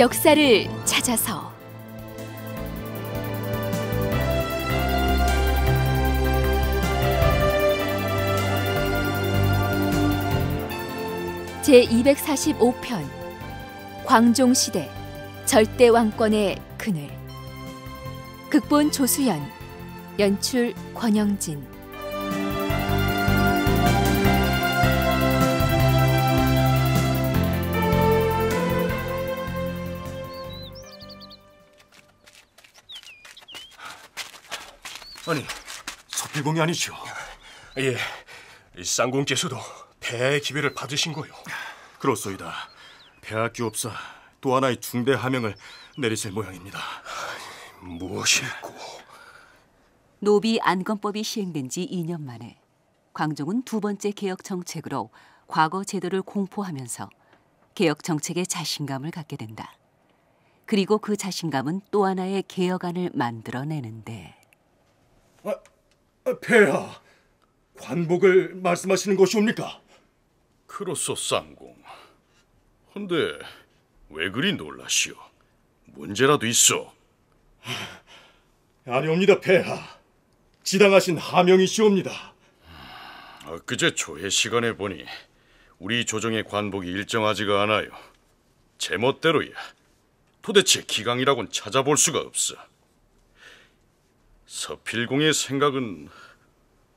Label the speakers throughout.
Speaker 1: 역사를 찾아서 제245편 광종시대 절대왕권의 그늘 극본 조수연 연출 권영진
Speaker 2: 불공이 아니죠. 예, 쌍공께서도 폐의 기회를 받으신 거요. 그렇소이다. 폐학기업사또 하나의 중대 하명을 내리실 모양입니다. 무엇이 있고?
Speaker 1: 노비 안건법이 시행된 지 2년 만에 광종은 두 번째 개혁 정책으로 과거 제도를 공포하면서 개혁 정책에 자신감을 갖게 된다. 그리고 그 자신감은 또 하나의 개혁안을 만들어내는데. 어? 아, 폐하,
Speaker 2: 관복을 말씀하시는 것이옵니까? 그렇소, 쌍공. 헌데 왜 그리 놀라시오? 문제라도 있어. 아, 아니옵니다, 폐하. 지당하신 하명이시옵니다. 아, 그제 조회 시간에 보니 우리 조정의 관복이 일정하지가 않아요. 제멋대로야. 도대체 기강이라곤 찾아볼 수가 없어. 서필공의 생각은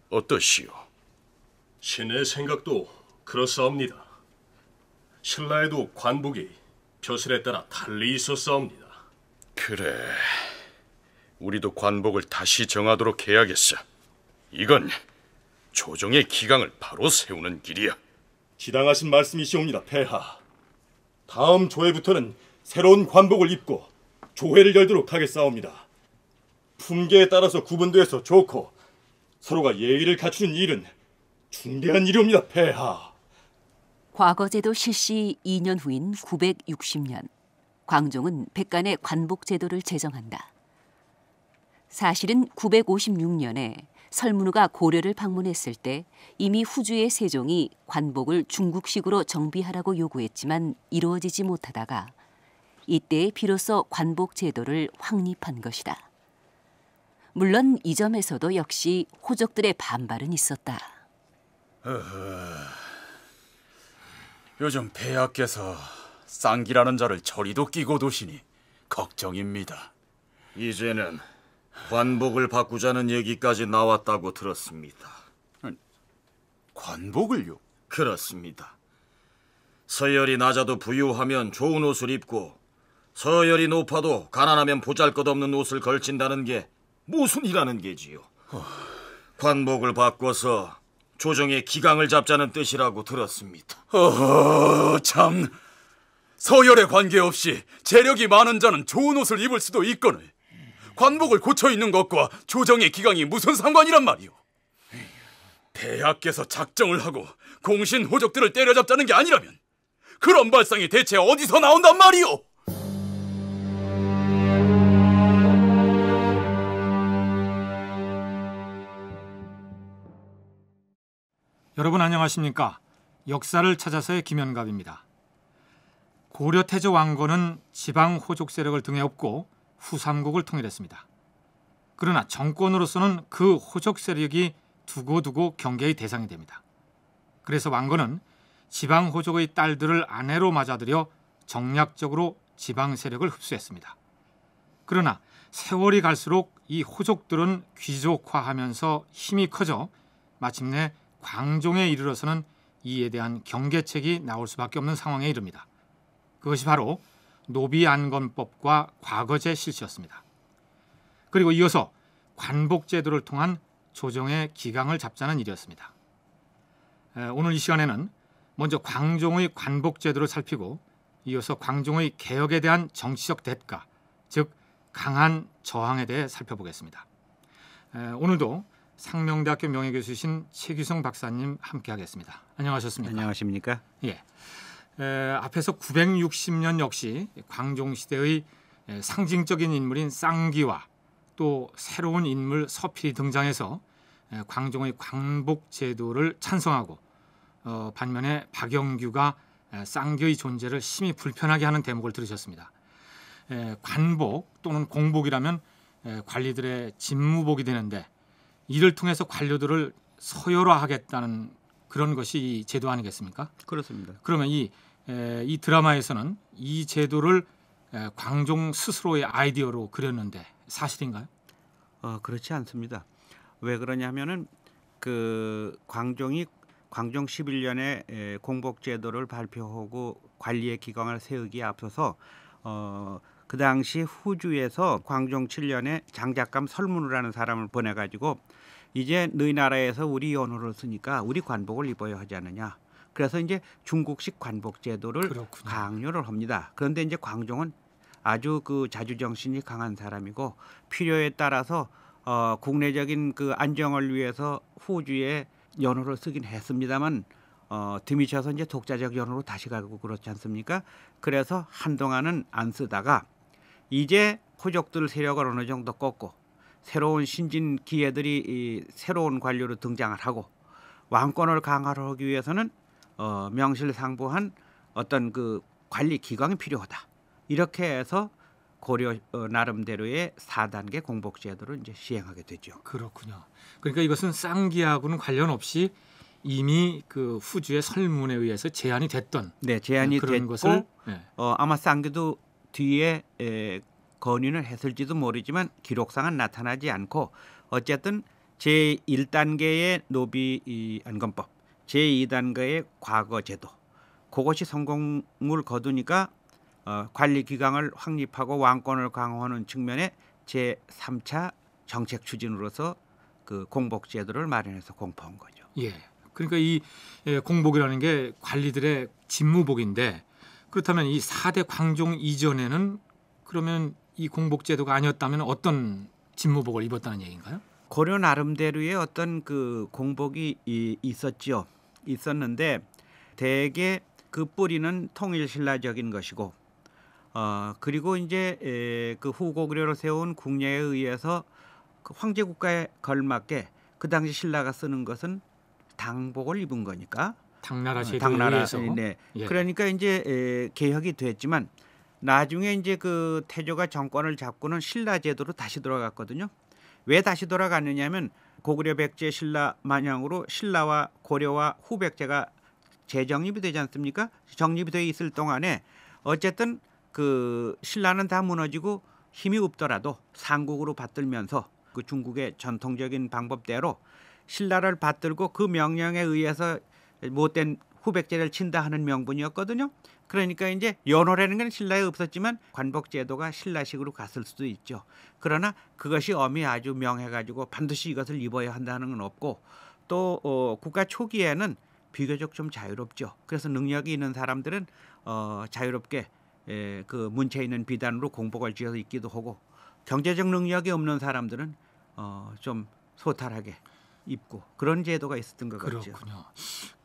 Speaker 2: 어떠시오? 신의 생각도 그렇사옵니다. 신라에도 관복이 벼슬에 따라 달리 있었사옵니다. 그래, 우리도 관복을 다시 정하도록 해야겠어. 이건 조정의 기강을 바로 세우는 길이야. 지당하신 말씀이시옵니다, 폐하. 다음 조회부터는 새로운 관복을 입고 조회를 열도록 하겠사옵니다. 품계에 따라서 구분돼서 좋고 서로가 예의를 갖추는 일은 중대한 일이옵니다, 폐하.
Speaker 1: 과거제도 실시 2년 후인 960년, 광종은 백간의 관복제도를 제정한다. 사실은 956년에 설문우가 고려를 방문했을 때 이미 후주의 세종이 관복을 중국식으로 정비하라고 요구했지만 이루어지지 못하다가 이때 에 비로소 관복 제도를 확립한 것이다. 물론 이 점에서도 역시 호족들의 반발은 있었다.
Speaker 2: 요즘 폐하께서 쌍기라는 자를 저리도 끼고 도시니 걱정입니다. 이제는 관복을 바꾸자는 얘기까지 나왔다고 들었습니다. 음, 관복을요? 그렇습니다. 서열이 낮아도 부유하면 좋은 옷을 입고 서열이 높아도 가난하면 보잘것없는 옷을 걸친다는 게 무슨 일하는 게지요. 관복을 바꿔서 조정의 기강을 잡자는 뜻이라고 들었습니다. 어허, 참 서열에 관계없이 재력이 많은 자는 좋은 옷을 입을 수도 있거늘 관복을 고쳐 입는 것과 조정의 기강이 무슨 상관이란 말이오? 대학께서 작정을 하고 공신 호적들을 때려잡자는 게 아니라면 그런 발상이 대체 어디서 나온단 말이오?
Speaker 3: 여러분 안녕하십니까? 역사를 찾아서의 김현갑입니다. 고려 태조 왕건은 지방 호족 세력을 등에 업고 후삼국을 통일했습니다. 그러나 정권으로서는 그 호족 세력이 두고두고 경계의 대상이 됩니다. 그래서 왕건은 지방 호족의 딸들을 아내로 맞아들여 정략적으로 지방 세력을 흡수했습니다. 그러나 세월이 갈수록 이 호족들은 귀족화하면서 힘이 커져 마침내 광종에 이르러서는 이에 대한 경계책이 나올 수밖에 없는 상황에 이릅니다. 그것이 바로 노비안건법과 과거제 실시였습니다. 그리고 이어서 관복제도를 통한 조정의 기강을 잡자는 일이었습니다. 오늘 이 시간에는 먼저 광종의 관복제도를 살피고 이어서 광종의 개혁에 대한 정치적 대가, 즉 강한 저항에 대해 살펴보겠습니다. 오늘도 상명대학교 명예교수신 최규성 박사님 함께하겠습니다. 안녕하셨습니까? 안녕하십니까? 예. 에, 앞에서 960년 역시 광종 시대의 상징적인 인물인 쌍기와 또 새로운 인물 서필이 등장해서 광종의 광복 제도를 찬성하고 어, 반면에 박영규가 쌍기의 존재를 심히 불편하게 하는 대목을 들으셨습니다. 에, 관복 또는 공복이라면 에, 관리들의 직무복이 되는데 이를 통해서 관료들을 서열화하겠다는 그런 것이 이 제도 아니겠습니까? 그렇습니다. 그러면 이, 에, 이 드라마에서는 이 제도를 에, 광종 스스로의 아이디어로 그렸는데 사실인가요? 어, 그렇지 않습니다.
Speaker 4: 왜 그러냐면은 그 광종이 광종 11년에 공복제도를 발표하고 관리의 기강을 세우기에 앞서서 어, 그 당시 후주에서 광종 7년에 장작감 설문을하는 사람을 보내가지고 이제 너희 나라에서 우리 연호를 쓰니까 우리 관복을 입어야 하지 않느냐. 그래서 이제 중국식 관복 제도를 그렇군요. 강요를 합니다. 그런데 이제 광종은 아주 그 자주 정신이 강한 사람이고 필요에 따라서 어, 국내적인 그 안정을 위해서 호주에 연호를 쓰긴 했습니다만 어, 드미쳐서 이제 독자적 연호로 다시 가고 그렇지 않습니까? 그래서 한동안은 안 쓰다가 이제 호족들 세력을 어느 정도 꺾고 새로운 신진 기회들이 이 새로운 관료로 등장을 하고 왕권을 강화 하기 위해서는 어, 명실상부한 어떤 그 관리 기관이 필요하다. 이렇게 해서 고려 어, 나름대로의 4단계 공복 제도를 이제 시행하게 되죠. 그렇군요. 그러니까 이것은 쌍기하고는
Speaker 3: 관련 없이 이미 그 후주의 설문에 의해서 제안이 됐던 네 제안이 그런 됐고 것을, 네.
Speaker 4: 어, 아마 쌍기도 뒤에 에, 건의를 했을지도 모르지만 기록상은 나타나지 않고 어쨌든 제 1단계의 노비 이 안건법, 제 2단계의 과거 제도 그것이 성공을 거두니까 어, 관리 기강을 확립하고 왕권을 강화하는 측면에 제 3차 정책 추진으로서 그 공복 제도를 마련해서 공포한 거죠.
Speaker 3: 예. 그러니까 이 공복이라는 게 관리들의 직무복인데 그렇다면 이 4대 광종 이전에는 그러면 이 공복제도가 아니었다면
Speaker 4: 어떤 진무복을 입었다는 얘기인가요? 고려 나름대로의 어떤 그 공복이 이, 있었죠. 있었는데 대개 그 뿌리는 통일신라적인 것이고 어, 그리고 이제 에, 그 후고구려로 세운 국례에 의해서 그 황제국가에 걸맞게 그 당시 신라가 쓰는 것은 당복을 입은 거니까 당나라 제도에 어, 당나라, 서 네. 예. 그러니까 이제 에, 개혁이 됐지만 나중에 이제 그 태조가 정권을 잡고는 신라 제도로 다시 돌아갔거든요. 왜 다시 돌아갔느냐면 고구려 백제 신라 마냥으로 신라와 고려와 후백제가 재정립이 되지 않습니까? 정립이 돼 있을 동안에 어쨌든 그 신라는 다 무너지고 힘이 없더라도 상국으로 받들면서 그 중국의 전통적인 방법대로 신라를 받들고 그 명령에 의해서 못된 후백제를 친다 하는 명분이었거든요. 그러니까 이제 연호라는 건 신라에 없었지만 관복제도가 신라식으로 갔을 수도 있죠. 그러나 그것이 어미 아주 명해가지고 반드시 이것을 입어야 한다는 건 없고 또 어, 국가 초기에는 비교적 좀 자유롭죠. 그래서 능력이 있는 사람들은 어, 자유롭게 에, 예, 그 문체 있는 비단으로 공복을 지어서 입기도 하고 경제적 능력이 없는 사람들은 어, 좀 소탈하게 입고 그런 제도가 있었던 것 같죠. 그렇군요.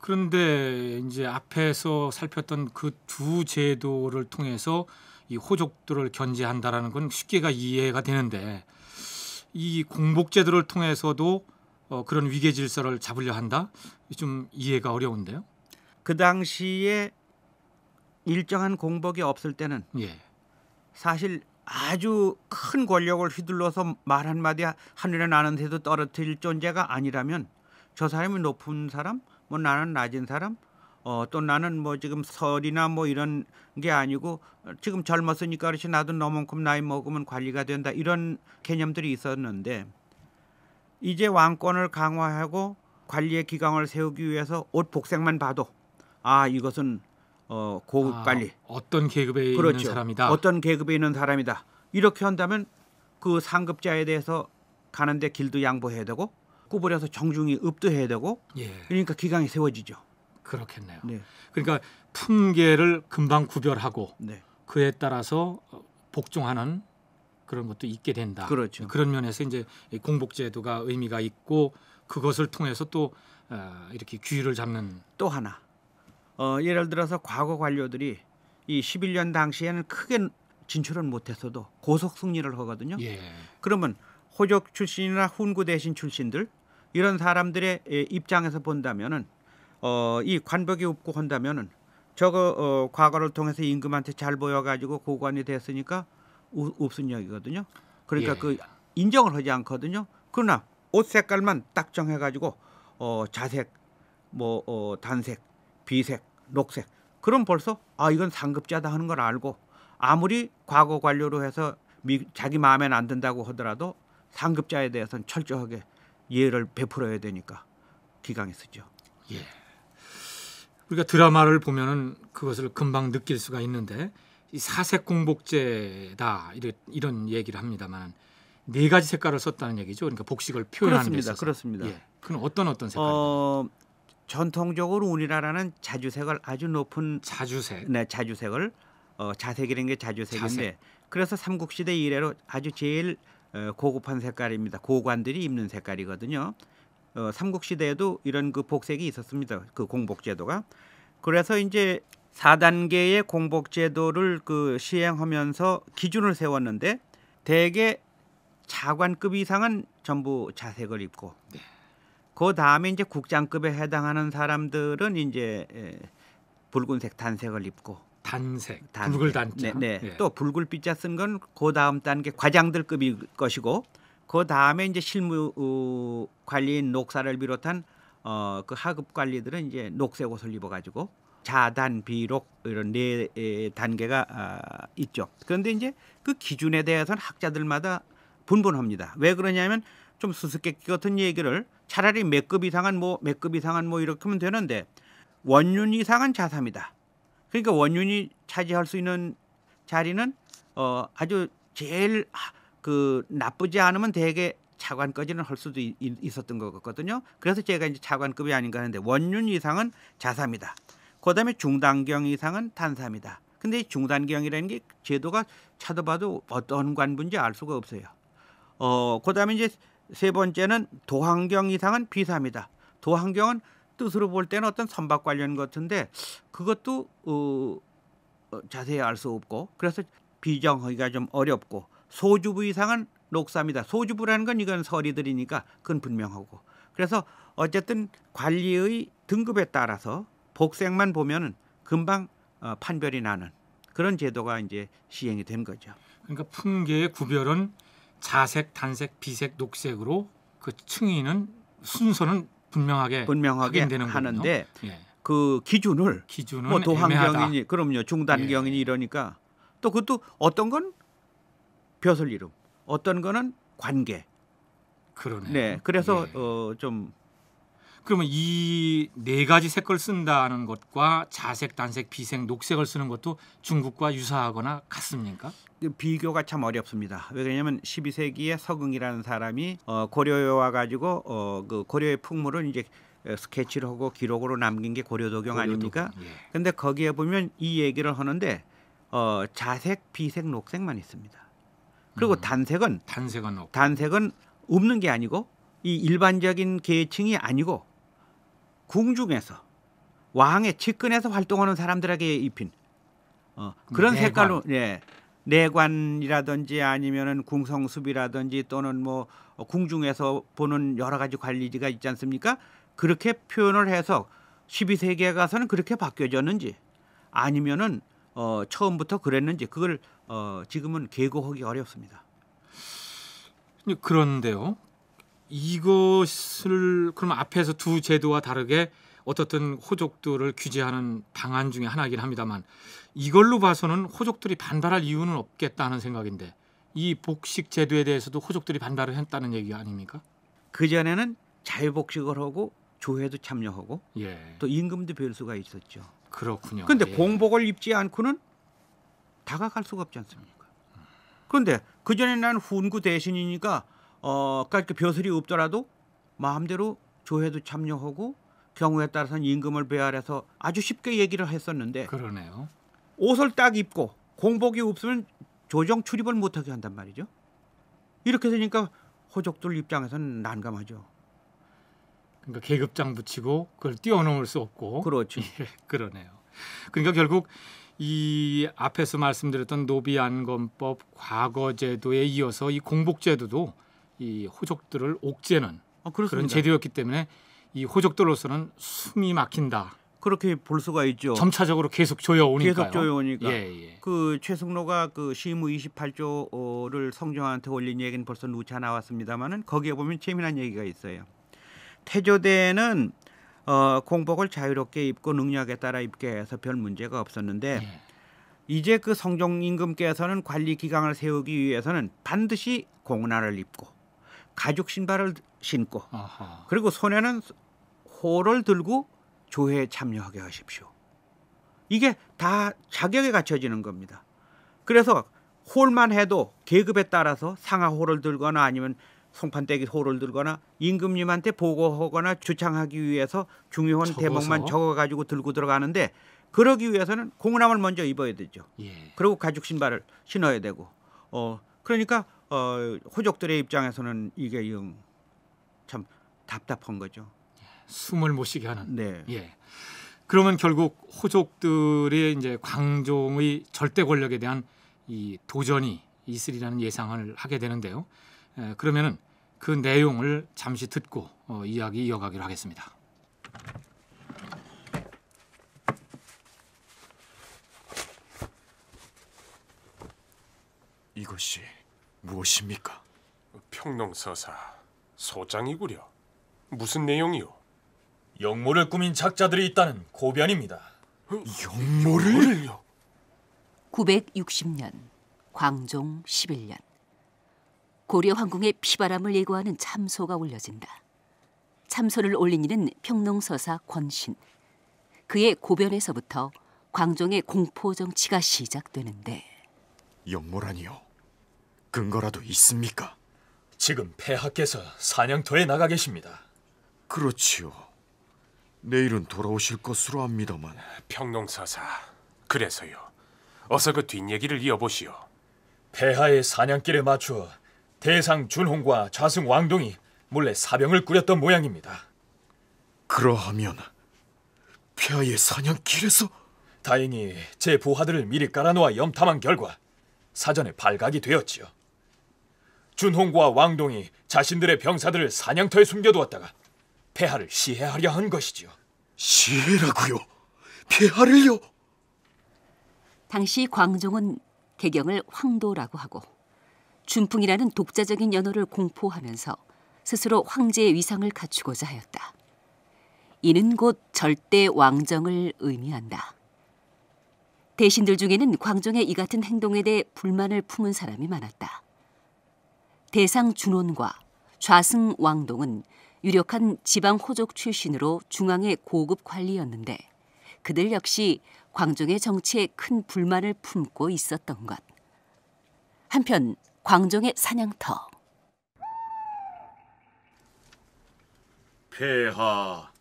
Speaker 3: 그런데 이제 앞에서 살폈던 그 두 제도를 통해서 이 호족들을 견제한다라는 건 쉽게가 이해가 되는데 이 공복 제도를 통해서도 어, 그런 위계 질서를 잡으려
Speaker 4: 한다. 좀 이해가 어려운데요. 그 당시에 일정한 공복이 없을 때는 예. 사실 아주 큰 권력을 휘둘러서 말 한마디 하늘에 나는데도 떨어뜨릴 존재가 아니라면 저 사람이 높은 사람, 뭐 나는 낮은 사람, 어, 또 나는 뭐 지금 설이나 뭐 이런 게 아니고 지금 젊었으니까 그렇지 나도 너만큼 나이 먹으면 관리가 된다 이런 개념들이 있었는데 이제 왕권을 강화하고 관리의 기강을 세우기 위해서 옷 복색만 봐도 아 이것은 어, 고급 아, 관리 어떤 계급에 그렇죠. 있는 사람이다 어떤 계급에 있는 사람이다 이렇게 한다면 그 상급자에 대해서 가는데 길도 양보해야 되고 구부려서 정중히 읍도해야 되고 예. 그러니까 기강이 세워지죠 그렇겠네요 네. 그러니까 품계를
Speaker 3: 금방 구별하고 네. 그에 따라서 복종하는 그런 것도 있게 된다. 그렇죠. 그런 면에서 이제 공복제도가 의미가 있고 그것을 통해서 또
Speaker 4: 아, 이렇게 규율을 잡는 또 하나 어, 예를 들어서 과거 관료들이 이 11년 당시에는 크게 진출은 못했어도 고속 승리를 하거든요. 예. 그러면 호족 출신이나 훈구 대신 출신들 이런 사람들의 입장에서 본다면은 어, 이관벽이 없고 한다면은 저거 어, 과거를 통해서 임금한테 잘 보여가지고 고관이 됐으니까 우, 없순역이거든요. 그러니까 예. 그 인정을 하지 않거든요. 그러나 옷 색깔만 딱 정해가지고 어, 자색, 뭐 어, 단색, 비색 녹색. 그럼 벌써 아 이건 상급자다 하는 걸 알고 아무리 과거 관료로 해서 미, 자기 마음에 안 든다고 하더라도 상급자에 대해서는 철저하게 예를 베풀어야 되니까 기강했었죠.
Speaker 3: 예. 우리가 드라마를 보면은 그것을 금방 느낄 수가 있는데 이 사색 공복제다 이런 이런 얘기를 합니다만 네 가지 색깔을 썼다는 얘기죠. 그러니까 복식을 표현하는 그렇습니다. 데 있어서. 그렇습니다. 예.
Speaker 4: 그럼 어떤 어떤 색깔? 어, 전통적으로 우리나라는 자주색을 아주 높은 자주색 네 자주색을 어, 자색이라는 게 자주색인데 자색. 그래서 삼국시대 이래로 아주 제일 어, 고급한 색깔입니다. 고관들이 입는 색깔이거든요. 어, 삼국시대에도 이런 그 복색이 있었습니다. 그 공복제도가 그래서 이제 사단계의 공복제도를 그 시행하면서 기준을 세웠는데 대개 자관급 이상은 전부 자색을 입고 네. 그 다음에 이제 국장급에 해당하는 사람들은 이제 예, 붉은색 단색을 입고 단색, 단색. 붉을 단자. 네, 네. 예. 또 붉을 빛자 쓴 건 그 다음 단계 과장들급일 것이고 그 다음에 이제 실무 어, 관리인 녹사를 비롯한 어, 그 하급 관리들은 이제 녹색 옷을 입어가지고 자단, 비록 이런 네 예, 단계가 아, 있죠. 그런데 이제 그 기준에 대해서는 학자들마다 분분합니다. 왜 그러냐면 좀 수수께끼 같은 얘기를 차라리 몇급 이상한 뭐몇급 이상한 뭐, 뭐 이렇게 하면 되는데 원윤 이상은 자삼이다. 그러니까 원윤이 차지할 수 있는 자리는 어 아주 제일 그 나쁘지 않으면 되게 차관까지는 할 수도 있, 었던것 같거든요. 그래서 제가 이제 차관급이 아닌가 하는데 원윤 이상은 자삼이다. 그다음에 중단경 이상은 탄사입니다 근데 중단경이라는 게 제도가 찾아봐도 어떤 관분인지 알 수가 없어요. 어, 그다음에 이제 세 번째는 도환경 이상은 비사입니다. 도환경은 뜻으로 볼 때는 어떤 선박 관련 같은데 그것도 어, 어 자세히 알 수 없고 그래서 비정하기가 좀 어렵고 소주부 이상은 녹사입니다. 소주부라는 건 이건 서리들이니까 그건 분명하고 그래서 어쨌든 관리의 등급에 따라서 복색만 보면은 금방 어, 판별이 나는 그런 제도가 이제 시행이 된 거죠.
Speaker 3: 그러니까 품계의 구별은 자색, 단색, 비색, 녹색으로 그 층위는 순서는 분명하게 분명하게 하는데
Speaker 4: 예. 그 기준을 기준은 뭐 도환경이니 그럼요 중단경이니 예. 이러니까 또 그것도 어떤 건 벼슬 이름 어떤 거는 관계 그러네 네 그래서 예. 어좀 그러면
Speaker 3: 이 네 가지 색을 쓴다는 것과 자색, 단색, 비색, 녹색을 쓰는
Speaker 4: 것도 중국과 유사하거나 같습니까? 비교가 참 어렵습니다. 왜냐하면 12세기에 서긍이라는 사람이 어, 고려에 와가지고 어, 그 고려의 풍물을 이제 어, 스케치를 하고 기록으로 남긴 게 고려도경, 아닙니까? 예. 근데 거기에 보면 이 얘기를 하는데 어, 자색, 비색, 녹색만 있습니다. 그리고 음, 단색은 단색은 없고. 단색은 없는 게 아니고 이 일반적인 계층이 아니고 궁중에서 왕의 측근에서 활동하는 사람들에게 입힌 어, 그런 내관. 색깔로 예, 내관이라든지 아니면은 궁성숲이라든지 또는 뭐 궁중에서 보는 여러 가지 관리지가 있지 않습니까? 그렇게 표현을 해서 12세기에 가서는 그렇게 바뀌어졌는지 아니면은 어, 처음부터 그랬는지 그걸 어, 지금은 계고하기 어렵습니다. 그런데요. 이것을 그럼 앞에서 두
Speaker 3: 제도와 다르게 어떻든 호족들을 규제하는 방안 중에 하나이긴 합니다만 이걸로 봐서는 호족들이 반발할 이유는 없겠다는 생각인데 이 복식 제도에 대해서도
Speaker 4: 호족들이 반발을 했다는 얘기 아닙니까? 그 전에는 자유복식을 하고 조회도 참여하고 예. 또 임금도 배울 수가 있었죠. 그렇군요. 그런데 예. 공복을 입지 않고는 다가갈 수가 없지 않습니까? 그런데 그 전에 난 훈구 대신이니까 어, 그러니까 벼슬이 없더라도 마음대로 조회도 참여하고 경우에 따라서는 임금을 배알해서 아주 쉽게 얘기를 했었는데 그러네요. 옷을 딱 입고 공복이 없으면 조정 출입을 못하게 한단 말이죠. 이렇게 되니까 호족들 입장에서는 난감하죠. 그러니까 계급장
Speaker 3: 붙이고 그걸 뛰어넘을 수 없고 그렇죠. 예, 그러네요. 그러니까 결국 이 앞에서 말씀드렸던 노비안검법 과거제도에 이어서 이 공복제도도 이 호족들을 옥죄는
Speaker 4: 아, 그런 제도였기
Speaker 3: 때문에 이
Speaker 4: 호족들로서는 숨이 막힌다. 그렇게 볼 수가 있죠. 점차적으로 계속 조여오니까요. 계속 조여오니까. 예, 예. 그 최승로가 그 시무 28조를 성종한테 올린 얘기는 벌써 누차 나왔습니다마는 거기에 보면 재미난 얘기가 있어요. 태조대는 에 어, 공복을 자유롭게 입고 능력에 따라 입게 해서 별 문제가 없었는데 예. 이제 그 성종 임금께서는 관리 기강을 세우기 위해서는 반드시 공나를 입고 가죽 신발을 신고 아하. 그리고 손에는 호를 들고 조회에 참여하게 하십시오. 이게 다 자격에 갖춰지는 겁니다. 그래서 홀만 해도 계급에 따라서 상하호를 들거나 아니면 송판대기 호를 들거나 임금님한테 보고하거나 주창하기 위해서 중요한 적어서? 대목만 적어가지고 들고 들어가는데 그러기 위해서는 공함을 먼저 입어야 되죠. 예. 그리고 가죽 신발을 신어야 되고 어 그러니까 어, 호족들의 입장에서는 이게 참 답답한 거죠. 숨을
Speaker 3: 못 쉬게 하는. 네. 예. 그러면 결국 호족들의
Speaker 4: 이제 광종의
Speaker 3: 절대 권력에 대한 이 도전이 있으리라는 예상을 하게 되는데요. 에, 그러면은 그 내용을 잠시 듣고 어, 이야기 이어가기로 하겠습니다.
Speaker 2: 이것이 무엇입니까? 평농서사 소장이구려. 무슨 내용이요? 영모를 꾸민 작자들이 있다는 고변입니다. 어?
Speaker 1: 영모를요? 960년 광종 11년 고려 황궁의 피바람을 예고하는 참소가 올려진다. 참소를 올린 이는 평농서사 권신. 그의 고변에서부터 광종의 공포 정치가 시작되는데.
Speaker 2: 영모라니요? 근거라도 있습니까? 지금 폐하께서 사냥터에 나가 계십니다. 그렇지요. 내일은 돌아오실 것으로 합니다만. 평농사사. 그래서요. 어서 그 뒷얘기를 이어보시오. 폐하의 사냥길에 맞추어 대상 준홍과 좌승 왕동이 몰래 사병을 꾸렸던 모양입니다. 그러하면 폐하의 사냥길에서 다행히 제 부하들을 미리 깔아놓아 염탐한 결과 사전에 발각이 되었지요. 준홍과 왕동이 자신들의 병사들을 사냥터에 숨겨두었다가 폐하를 시해하려 한 것이지요. 시해라고요? 폐하를요?
Speaker 1: 당시 광종은 개경을 황도라고 하고 준풍이라는 독자적인 연호를 공포하면서 스스로 황제의 위상을 갖추고자 하였다. 이는 곧 절대 왕정을 의미한다. 대신들 중에는 광종의 이 같은 행동에 대해 불만을 품은 사람이 많았다. 대상 준원과 좌승 왕동은 유력한 지방 호족 출신으로 중앙의 고급 관리였는데 그들 역시 광종의 정치에 큰 불만을 품고 있었던 것. 한편 광종의 사냥터.
Speaker 2: 폐하,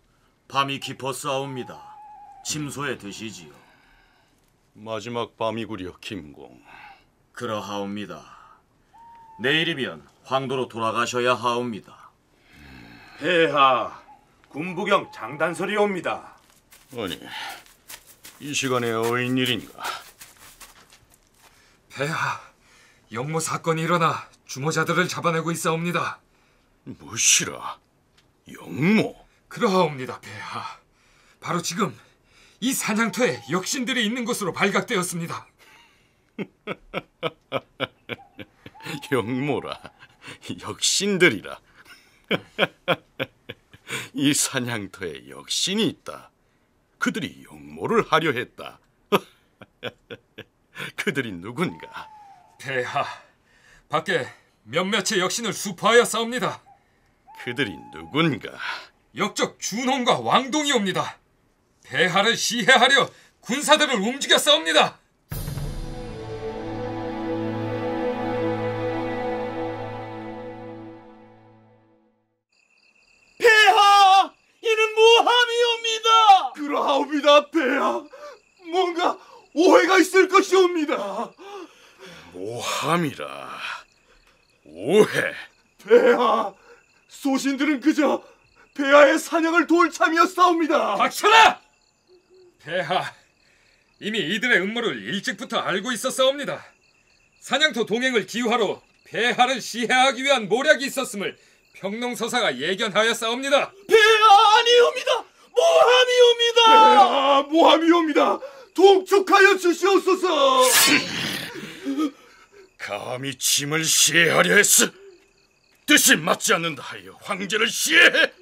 Speaker 2: 밤이 깊어 싸웁니다. 침소에 드시지요. 마지막 밤이구려 김공. 그러하옵니다. 내일이면 황도로 돌아가셔야 하옵니다. 폐하, 군부경 장단설이 옵니다. 아니, 이 시간에 어인 일인가? 폐하, 영모 사건이 일어나 주모자들을 잡아내고 있사옵니다. 무시라 뭐 영모? 그러하옵니다, 폐하. 바로 지금 이 사냥터에 역신들이 있는 곳으로 발각되었습니다. 영모라 역신들이라 이 사냥터에 역신이 있다 그들이 영모를 하려 했다 그들이 누군가 대하 밖에 몇몇의 역신을 수파하여 싸웁니다 그들이 누군가 역적 준홍과 왕동이옵니다 대하를 시해하려 군사들을 움직여 싸웁니다 오해. 배하, 소신들은 그저 배하의 사냥을 돌 참이었사옵니다. 박천아! 배하, 이미 이들의 음모를 일찍부터 알고 있었사옵니다. 사냥터 동행을 기우하러 배하를 시해하기 위한 모략이 있었음을 평농서사가 예견하였사옵니다. 배하 아니옵니다. 모함이옵니다. 배하 모함이옵니다. 동촉하여 주시옵소서. 감히 짐을 시해하려 했어. 뜻이 맞지 않는다 하여 황제를 시해해.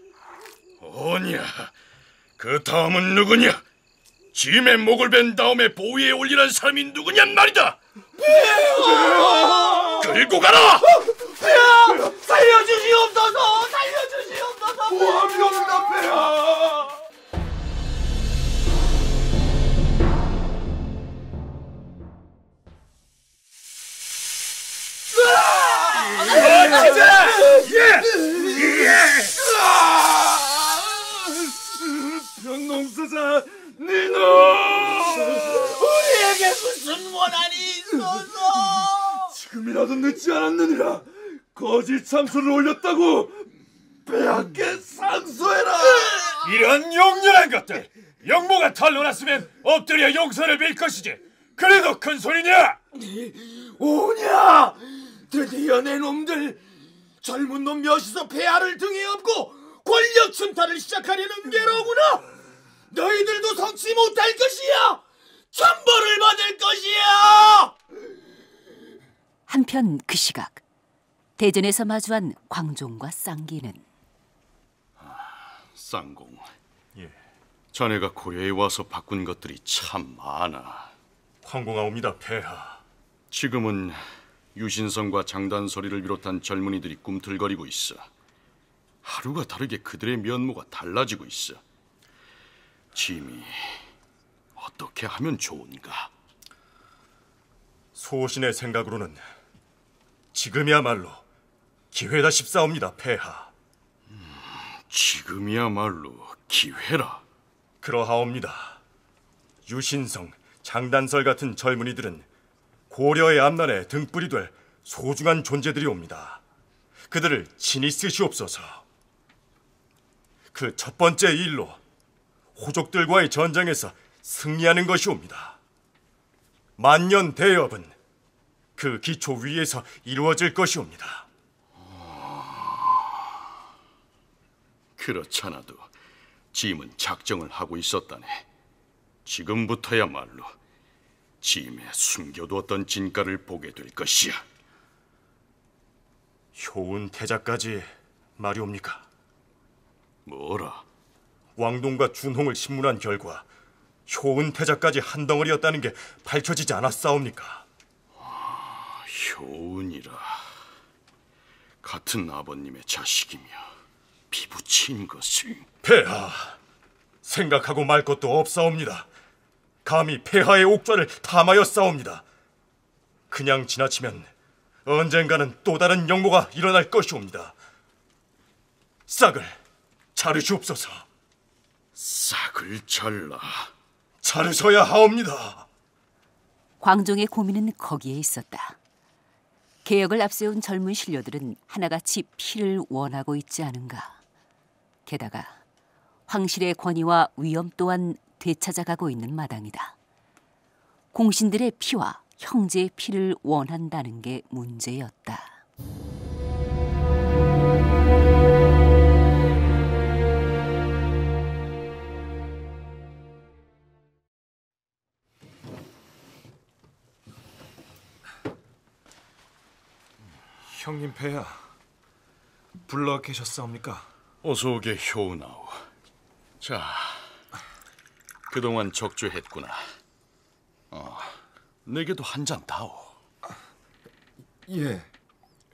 Speaker 2: 오냐, 그 다음은 누구냐? 짐의 목을 벤 다음에 보위에 올리란 사람이 누구냐 말이다. 끌고 가라. 폐야, 살려주시옵소서, 살려주시옵소서. 보함이 없다, 배야 아, 농사자 니노! 우리에게 무슨 원한이 있어서! 지금이라도 늦지 않았느니라 거짓 참소를 올렸다고 빼앗게 상소해라! 이런 용렬한 것들! 영모가 탈로났으면 엎드려 용서를 빌 것이지! 그래도 큰 소리냐? 오냐! 드디어 내 놈들 젊은 놈 몇이서 배하를 등에 업고 권력 침탈을 시작하려는 게로구나 너희들도 성취 못할 것이야 천벌을 받을 것이야
Speaker 1: 한편 그 시각 대전에서 마주한 광종과 쌍기는
Speaker 2: 아, 쌍공 예. 자네가 고려에 와서 바꾼 것들이 참 많아 광공아옵니다 폐하 지금은 유신성과 장단소리를 비롯한 젊은이들이 꿈틀거리고 있어. 하루가 다르게 그들의 면모가 달라지고 있어. 짐이 어떻게 하면 좋은가? 소신의 생각으로는 지금이야말로 기회다 싶사옵니다, 폐하. 음, 지금이야말로 기회라. 그러하옵니다. 유신성, 장단설 같은 젊은이들은 고려의 앞날에 등불이 될 소중한 존재들이 옵니다. 그들을 친히 쓰시옵소서. 그 첫 번째 일로 호족들과의 전쟁에서 승리하는 것이옵니다. 만년 대협은 그 기초 위에서 이루어질 것이옵니다. 그렇잖아도 짐은 작정을 하고 있었다네. 지금부터야말로 짐에 숨겨두었던 진가를 보게 될 것이야. 효운 태자까지 말이옵니까? 뭐라? 왕동과 준홍을 심문한 결과 효은 태자까지 한 덩어리였다는 게 밝혀지지 않았사옵니까? 아, 효은이라 같은 아버님의 자식이며 피부친 것을 폐하 생각하고 말 것도 없사옵니다. 감히 폐하의 옥좌를 탐하여 싸웁니다. 그냥 지나치면 언젠가는 또 다른 영모가 일어날 것이옵니다. 싹을 자르시옵소서. 싹을 잘라. 자르셔야 하옵니다.
Speaker 1: 광종의 고민은 거기에 있었다. 개혁을 앞세운 젊은 신료들은 하나같이 피를 원하고 있지 않은가. 게다가 황실의 권위와 위엄 또한 되찾아가고 있는 마당이다. 공신들의 피와 형제의 피를 원한다는 게 문제였다.
Speaker 2: 형님 폐야 불러 계셨사옵니까? 어서 오게 효은아오. 자, 그동안 적조했구나. 어, 내게도 한잔 다오. 예,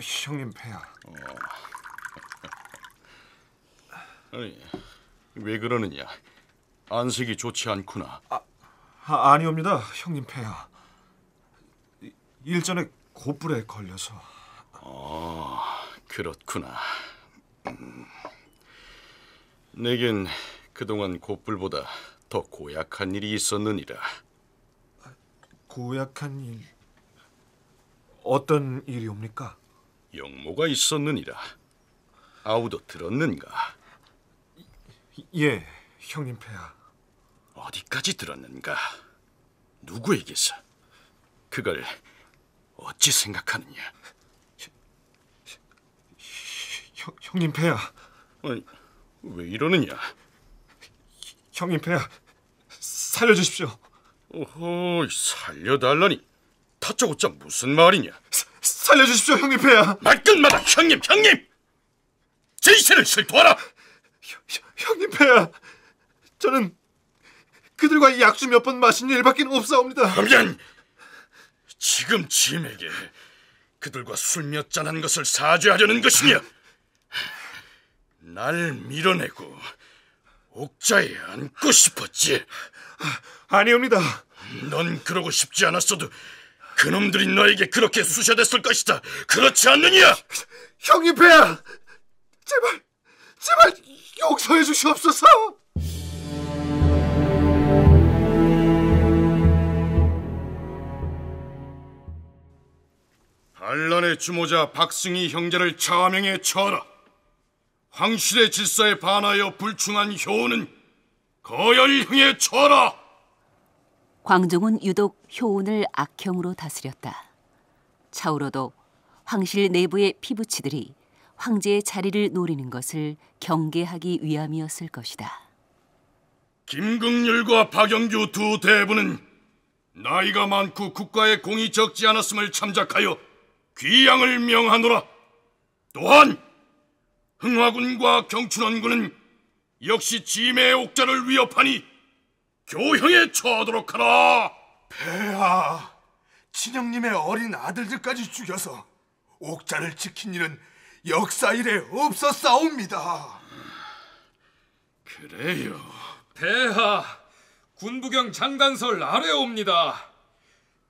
Speaker 2: 형님 패야. 어. 아니, 왜 그러느냐? 안색이 좋지 않구나. 아, 아 아니옵니다, 형님 패야. 일전에 고불에 걸려서. 어, 그렇구나. 음, 내겐 그동안 고불보다 더 고약한 일이 있었느니라. 고약한 일 어떤 일이옵니까? 영모가 있었느니라. 아우도 들었는가? 예,
Speaker 3: 형님 폐하.
Speaker 2: 어디까지 들었는가? 누구에게서? 그걸 어찌 생각하느냐? 형, 형님 폐하. 어, 왜 이러느냐? 형님 폐하, 살려주십시오. 오호, 살려달라니. 다짜고짜 무슨 말이냐? 사, 살려주십시오, 형님 폐야. 말끝마다 형님, 형님! 제이씨를 실토하라! 형, 형님 폐야, 저는 그들과 약주 몇 번 마신 일밖에 없사옵니다. 그러면 지금 짐에게 그들과 술 몇 잔 한 것을 사죄하려는 것이냐? 날 밀어내고 옥자에 앉고 싶었지. 아니옵니다. 넌 그러고 싶지 않았어도 그놈들이 너에게 그렇게 수셔댔을 것이다. 그렇지 않느냐? 형이 배야, 제발, 제발 용서해 주시옵소서. 반란의 주모자 박승희 형제를 차명에
Speaker 1: 처하라. 황실의
Speaker 2: 질서에 반하여 불충한 효우는 거열형에 처하라.
Speaker 1: 광종은 유독 효운을 악형으로 다스렸다. 차우로도 황실 내부의 피부치들이 황제의 자리를 노리는 것을 경계하기 위함이었을 것이다.
Speaker 2: 김극렬과 박영규 두 대부는 나이가 많고 국가의 공이 적지 않았음을 참작하여 귀양을 명하노라. 또한 흥화군과 경춘원군은 역시 짐의 옥자를 위협하니 교형에 처하도록 하라. 폐하, 친형님의 어린 아들들까지 죽여서 옥자를 지킨 일은 역사 일에 없었사옵니다. 그래요. 폐하, 군부경 장단설 아래옵니다.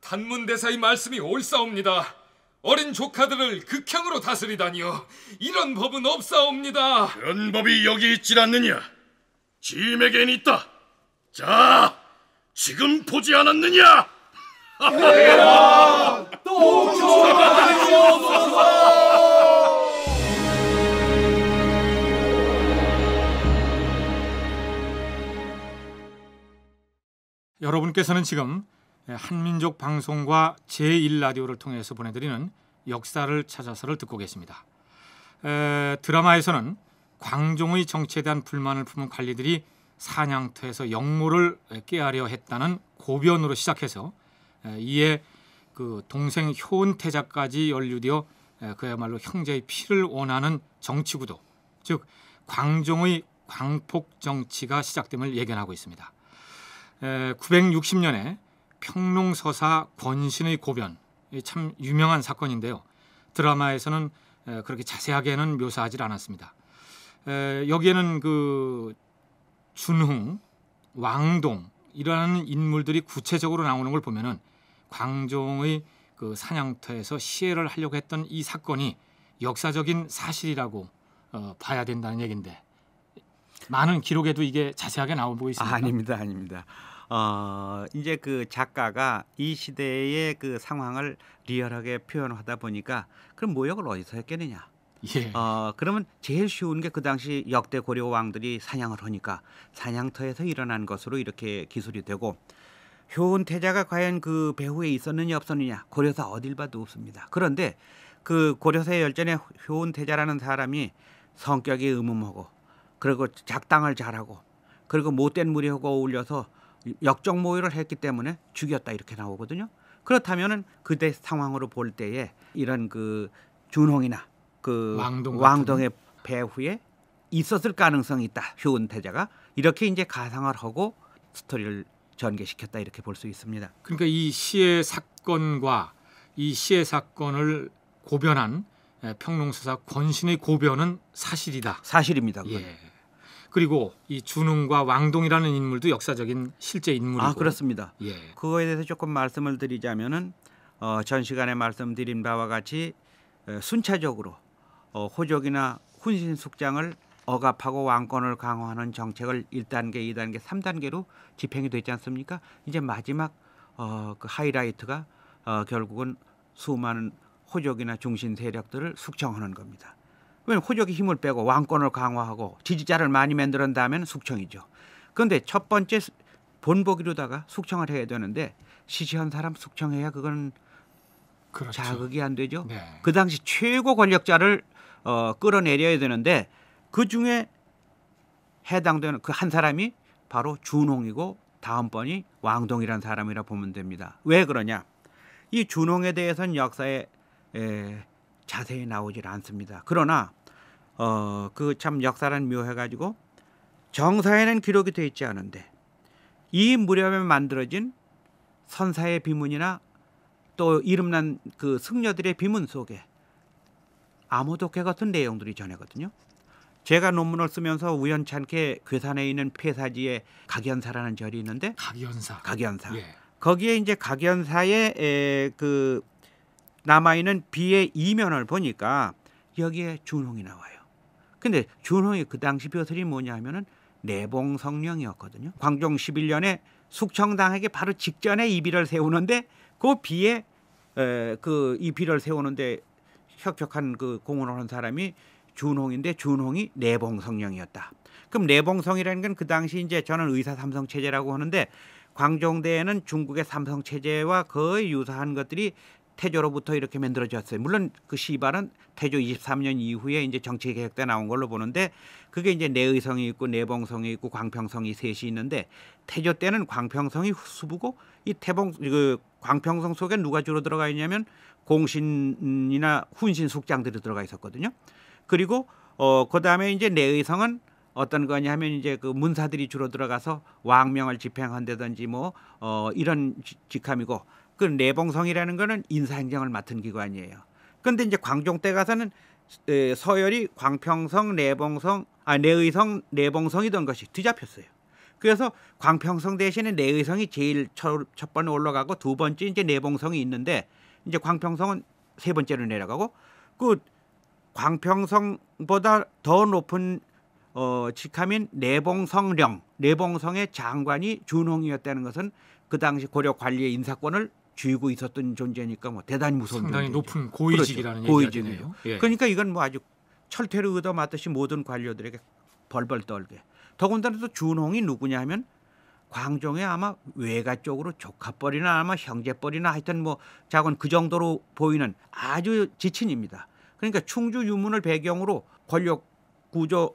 Speaker 2: 단문대사의 말씀이 옳사옵니다. 어린 조카들을 극형으로 다스리다니요. 이런 법은 없사옵니다. 그런 법이 여기 있질 않느냐? 짐에겐 있다. 자, 지금 보지 않았느냐?
Speaker 1: 대또 동조하시옵소서!
Speaker 3: 여러분께서는 지금 예, 한민족 방송과 제1라디오를 통해서 보내드리는 역사를 찾아서를 듣고 계십니다. 에, 드라마에서는 광종의 정치에 대한 불만을 품은 관리들이 사냥터에서 역모를 깨하려 했다는 고변으로 시작해서 에, 이에 그 동생 효은태자까지 연루되어 에, 그야말로 형제의 피를 원하는 정치구도 즉 광종의 광폭 정치가 시작됨을 예견하고 있습니다. 960년에 평농서사 권신의 고변 참 유명한 사건인데요. 드라마에서는 그렇게 자세하게는 묘사하지 않았습니다. 여기에는 그 준흥, 왕동 이러한 인물들이 구체적으로 나오는 걸 보면은 광종의 그 사냥터에서 시해를 하려고 했던 이 사건이 역사적인 사실이라고 어, 봐야 된다는 얘긴데 많은 기록에도 이게 자세하게
Speaker 4: 나오고 있습니다. 아, 아닙니다, 아닙니다. 어, 이제 그 작가가 이 시대의 그 상황을 리얼하게 표현하다 보니까 그럼 모욕을 어디서 했겠느냐? 예. 어, 그러면 제일 쉬운 게 그 당시 역대 고려 왕들이 사냥을 하니까 사냥터에서 일어난 것으로 이렇게 기술이 되고 효은 태자가 과연 그 배후에 있었느냐 없었느냐 고려사 어딜 봐도 없습니다. 그런데 그 고려사 의 열전에 효은 태자라는 사람이 성격이 음음하고 그리고 작당을 잘하고 그리고 못된 무리하고 어울려서 역적 모의를 했기 때문에 죽였다 이렇게 나오거든요. 그렇다면은 그때 상황으로 볼 때에 이런 그 준홍이나 그 왕동 왕동의 배후에 있었을 가능성이 있다. 효은 태자가 이렇게 이제 가상을 하고 스토리를 전개시켰다 이렇게 볼 수 있습니다.
Speaker 3: 그러니까 이 시의 사건과 이 시의 사건을 고변한 예, 평농수사 권신의 고변은 사실이다.
Speaker 4: 사실입니다. 그건. 예.
Speaker 3: 그리고 이 준웅과
Speaker 4: 왕동이라는 인물도 역사적인 실제 인물이고. 아 그렇습니다. 예. 그거에 대해서 조금 말씀을 드리자면은 어, 전 시간에 말씀드린 바와 같이 어, 순차적으로 어, 호족이나 훈신 숙장을 억압하고 왕권을 강화하는 정책을 1단계, 2단계, 3단계로 집행이 되지 않습니까? 이제 마지막 어, 그 하이라이트가 어, 결국은 수많은 호족이나 중신 세력들을 숙청하는 겁니다. 왜냐면 호족이 힘을 빼고 왕권을 강화하고 지지자를 많이 만드는 다면 숙청이죠. 그런데 첫 번째 본보기로다가 숙청을 해야 되는데 시시한 사람 숙청해야 그건 그렇죠. 자극이 안 되죠. 네. 그 당시 최고 권력자를 어, 끌어내려야 되는데 그 중에 해당되는 그 한 사람이 바로 준홍이고 다음번이 왕동이라는 사람이라 보면 됩니다. 왜 그러냐? 이 준홍에 대해서는 역사에 에, 자세히 나오질 않습니다. 그러나 어, 그 참 역사란 묘해가지고 정사에는 기록이 되어 있지 않은데 이 무렵에 만들어진 선사의 비문이나 또 이름난 그 승려들의 비문 속에 암호독해 같은 내용들이 전해거든요. 제가 논문을 쓰면서 우연찮게 괴산에 있는 폐사지에 각연사라는 절이 있는데 각연사 각연사 예. 거기에 이제 각연사의 에, 그 남아있는 비의 이면을 보니까 여기에 준홍이 나와요. 근데 준홍이 그 당시 벼슬이 뭐냐 하면은 내봉 성령이었거든요. 광종 11년에 숙청당에게 바로 직전에 이비를 세우는데 그 비에 그 이비를 세우는데 혁혁한 그 공헌을 한 사람이 준홍인데 준홍이 내봉 성령이었다. 그럼 내봉성이라는 건 그 당시 이제 저는 의사 삼성 체제라고 하는데 광종대에는 중국의 삼성 체제와 거의 유사한 것들이 태조로부터 이렇게 만들어졌어요. 물론 그 시발은 태조 23년 이후에 이제 정치 개혁 때 나온 걸로 보는데 그게 이제 내의성이 있고 내봉성이 있고 광평성이 셋이 있는데 태조 때는 광평성이 수부고 이 태봉 그 광평성 속에 누가 주로 들어가 있냐면 공신이나 훈신 숙장들이 들어가 있었거든요. 그리고 어 그다음에 이제 내의성은 어떤 거냐 하면 이제 그 문사들이 주로 들어가서 왕명을 집행한다든지 뭐 어 이런 직함이고 그 내봉성이라는 거는 인사행정을 맡은 기관이에요. 근데 이제 광종 때 가서는 서열이 광평성, 내봉성, 아 내의성, 내봉성이던 것이 뒤잡혔어요. 그래서 광평성 대신에 내의성이 제일 첫, 번에 올라가고 두 번째 이제 내봉성이 있는데 이제 광평성은 세 번째로 내려가고 그 광평성보다 더 높은 어, 직함인 내봉성령, 내봉성의 장관이 준홍이었다는 것은 그 당시 고려 관리의 인사권을 쥐고 있었던 존재니까 뭐 대단히 무서운 상당히 존재죠. 높은 그렇죠. 고위직이라는 그렇죠. 고위직이에요. 예. 그러니까 이건 뭐 아주 철퇴를 얻어맞듯이 모든 관료들에게 벌벌 떨게. 더군다나 또 준홍이 누구냐 하면 광종의 아마 외가 쪽으로 조카뻘이나 아마 형제뻘이나 하여튼 뭐 작은 그 정도로 보이는 아주 지친입니다. 그러니까 충주 유문을 배경으로 권력 구조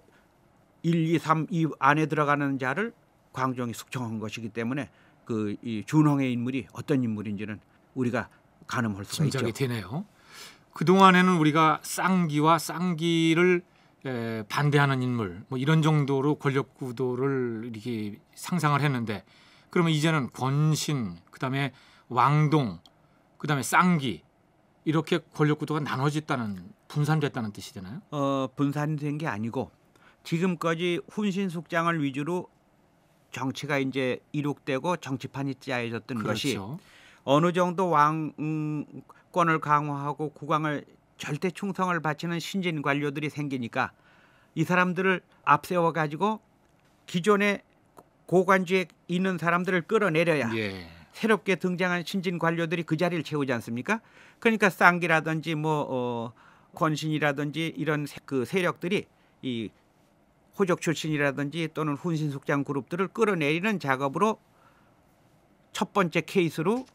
Speaker 4: 1, 2, 3, 2 안에 들어가는 자를 광종이 숙청한 것이기 때문에 그이 준홍의 인물이 어떤 인물인지는 우리가 가늠할 수가 짐작이 있죠. 되네요. 그 동안에는 우리가 쌍기와 쌍기를
Speaker 3: 에, 반대하는 인물 뭐 이런 정도로 권력 구도를 이렇게 상상을 했는데 그러면 이제는 권신 그다음에 왕동 그다음에 쌍기 이렇게 권력 구도가 나눠졌다는 분산됐다는 뜻이잖아요.
Speaker 4: 어 분산된 게 아니고 지금까지 훈신 숙장을 위주로 정치가 이제 이룩되고 정치판이 짜여졌던 그렇죠. 것이 어느 정도 왕권을 강화하고 국왕을 절대 충성을 바치는 신진 관료들이 생기니까 이 사람들을 앞세워 가지고 기존의 고관직에 있는 사람들을 끌어내려야 예. 새롭게 등장한 신진 관료들이 그 자리를 채우지 않습니까? 그러니까 쌍기라든지 뭐 어, 권신이라든지 이런 그 세력들이 이 호적 출신이라든지 또는 훈신 숙장 그룹들을 끌어내리는 작업으로 첫 번째 케이스로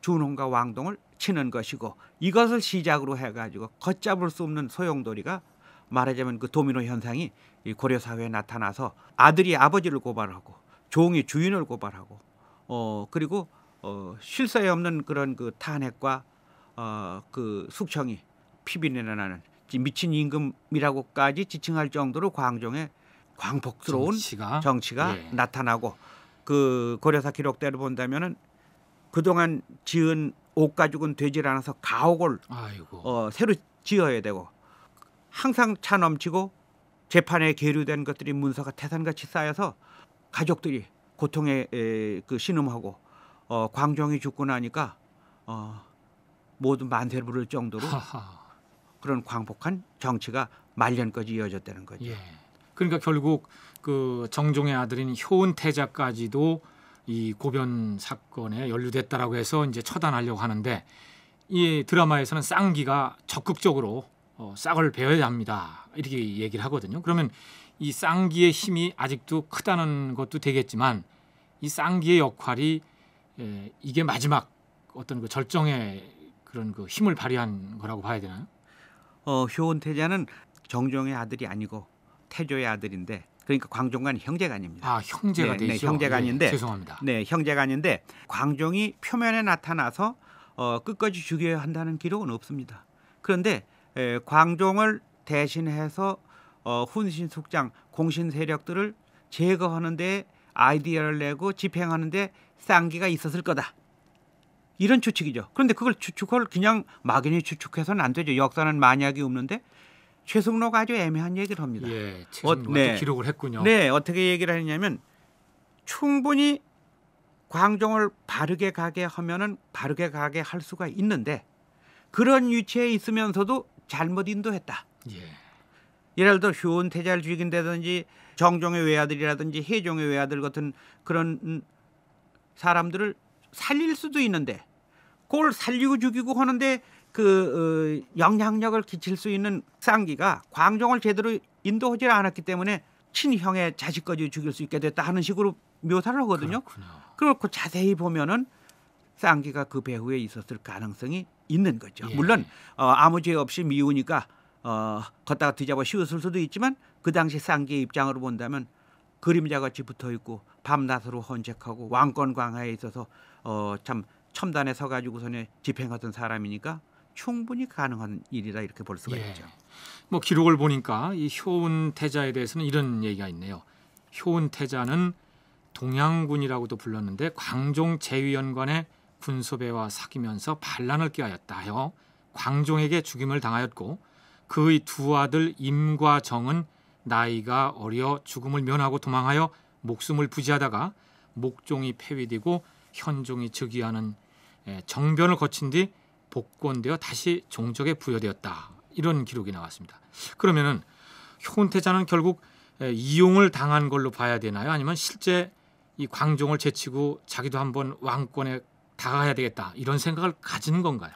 Speaker 4: 준홍과 왕동을 치는 것이고 이것을 시작으로 해가지고 걷잡을 수 없는 소용돌이가 말하자면 그 도미노 현상이 고려 사회에 나타나서 아들이 아버지를 고발하고 종이 주인을 고발하고 어 그리고 어 실사에 없는 그런 그 탄핵과 어 그 숙청이 피비내나 나는 미친 임금이라고까지 지칭할 정도로 광종의 광폭스러운 정치가, 정치가 예. 나타나고 그 고려사 기록대로 본다면은 그동안 지은 옷 가죽은 되질 않아서 가옥을 아이고. 어, 새로 지어야 되고 항상 차 넘치고 재판에 계류된 것들이 문서가 태산같이 쌓여서 가족들이 고통에 에, 그 신음하고 어, 광종이 죽고 나니까 어, 모두 만세를 부를 정도로 하하. 그런 광폭한 정치가
Speaker 3: 말년까지 이어졌다는 거죠. 예. 그러니까 결국 그 정종의 아들인 효은태자까지도 이 고변 사건에 연루됐다라고 해서 이제 처단하려고 하는데 이 드라마에서는 쌍기가 적극적으로 어, 싹을 베어야 합니다 이렇게 얘기를 하거든요. 그러면 이 쌍기의 힘이 아직도 크다는 것도 되겠지만 이 쌍기의 역할이 에, 예, 이게 마지막 어떤 그 절정의
Speaker 4: 그런 그 힘을 발휘한 거라고 봐야 되나요? 어, 효은태자는 정종의 아들이 아니고 태조의 아들인데 그러니까 광종과는 형제간입니다. 아 형제가 예, 네, 되죠. 네, 형제간인데 네, 죄송합니다. 네 형제간인데 광종이 표면에 나타나서 어, 끝까지 죽여야 한다는 기록은 없습니다. 그런데 에, 광종을 대신해서 어, 훈신 숙장 공신 세력들을 제거하는데 아이디어를 내고 집행하는데 쌍기가 있었을 거다. 이런 추측이죠. 그런데 그걸 추측을 그냥 막연히 추측해서는 안 되죠. 역사는 만약이 없는데 최승로가 아주 애매한 얘기를 합니다. 예, 최승로가 어, 네. 기록을 했군요. 네, 어떻게 얘기를 하느냐면 충분히 광종을 바르게 가게 하면은 바르게 가게 할 수가 있는데 그런 위치에 있으면서도 잘못 인도했다. 예. 예를 들어 휴은태자를 죽인다든지 정종의 외아들이라든지 혜종의 외아들 같은 그런 사람들을 살릴 수도 있는데 그걸 살리고 죽이고 하는데 그 어, 영향력을 끼칠 수 있는 쌍기가 광종을 제대로 인도하지 않았기 때문에 친형의 자식까지 죽일 수 있게 됐다 하는 식으로 묘사를 하거든요. 그렇구나. 그렇고 자세히 보면은 쌍기가 그 배후에 있었을 가능성이 있는 거죠. 예. 물론 어, 아무 죄 없이 미우니까 어, 걷다가 뒤잡아 씌웠을 수도 있지만 그 당시 쌍기의 입장으로 본다면 그림자같이 붙어 있고 밤낮으로 헌책하고 왕권 광하에 있어서 어, 참 첨단에 서가지고서는 집행하던 사람이니까 충분히 가능한 일이라 이렇게 볼 수가
Speaker 1: 예. 있죠.
Speaker 3: 뭐 기록을 보니까 이 효은 태자에 대해서는 이런 얘기가 있네요. 효은 태자는 동양군이라고도 불렀는데 광종 제위연관의 군소배와 사귀면서 반란을 꾀하였다 하여 광종에게 죽임을 당하였고 그의 두 아들 임과 정은 나이가 어려 죽음을 면하고 도망하여 목숨을 부지하다가 목종이 폐위되고 현종이 즉위하는 예, 정변을 거친 뒤 복권되어 다시 종족에 부여되었다. 이런 기록이 나왔습니다. 그러면은 효은태자는 결국 이용을 당한 걸로 봐야 되나요? 아니면 실제 이 광종을 제치고 자기도 한번 왕권에 다가야 되겠다 이런 생각을 가지는
Speaker 4: 건가요?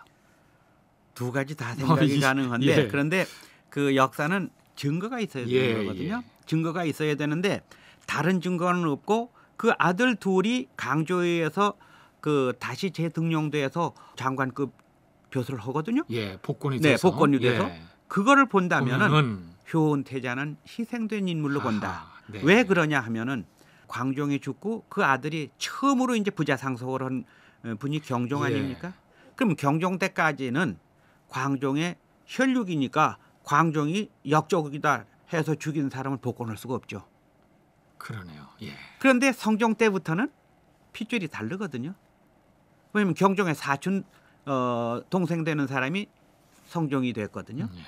Speaker 4: 두 가지 다 아, 생각이 어, 이, 가능한데 예. 그런데 그 역사는 증거가 있어야 되는 예, 거거든요. 예. 증거가 있어야 되는데 다른 증거는 없고 그 아들 둘이 강조에 의해서 그 다시 재등용돼서 장관급 벼슬을 하거든요. 예, 복권이 네, 돼서. 복권이 돼서 예. 그거를 본다면은 보면 효은 태자는 희생된 인물로 아하, 본다. 네. 왜 그러냐 하면은 광종이 죽고 그 아들이 처음으로 이제 부자 상속을 한 어, 분이 경종 예. 아닙니까? 예. 그럼 경종 때까지는 광종의 혈육이니까 광종이 역적이다 해서 죽인 사람을 복권할 수가 없죠. 그러네요. 예. 그런데 성종 때부터는 핏줄이 다르거든요. 왜냐면 경종의 사촌 어, 동생 되는 사람이 성종이 됐거든요. 음.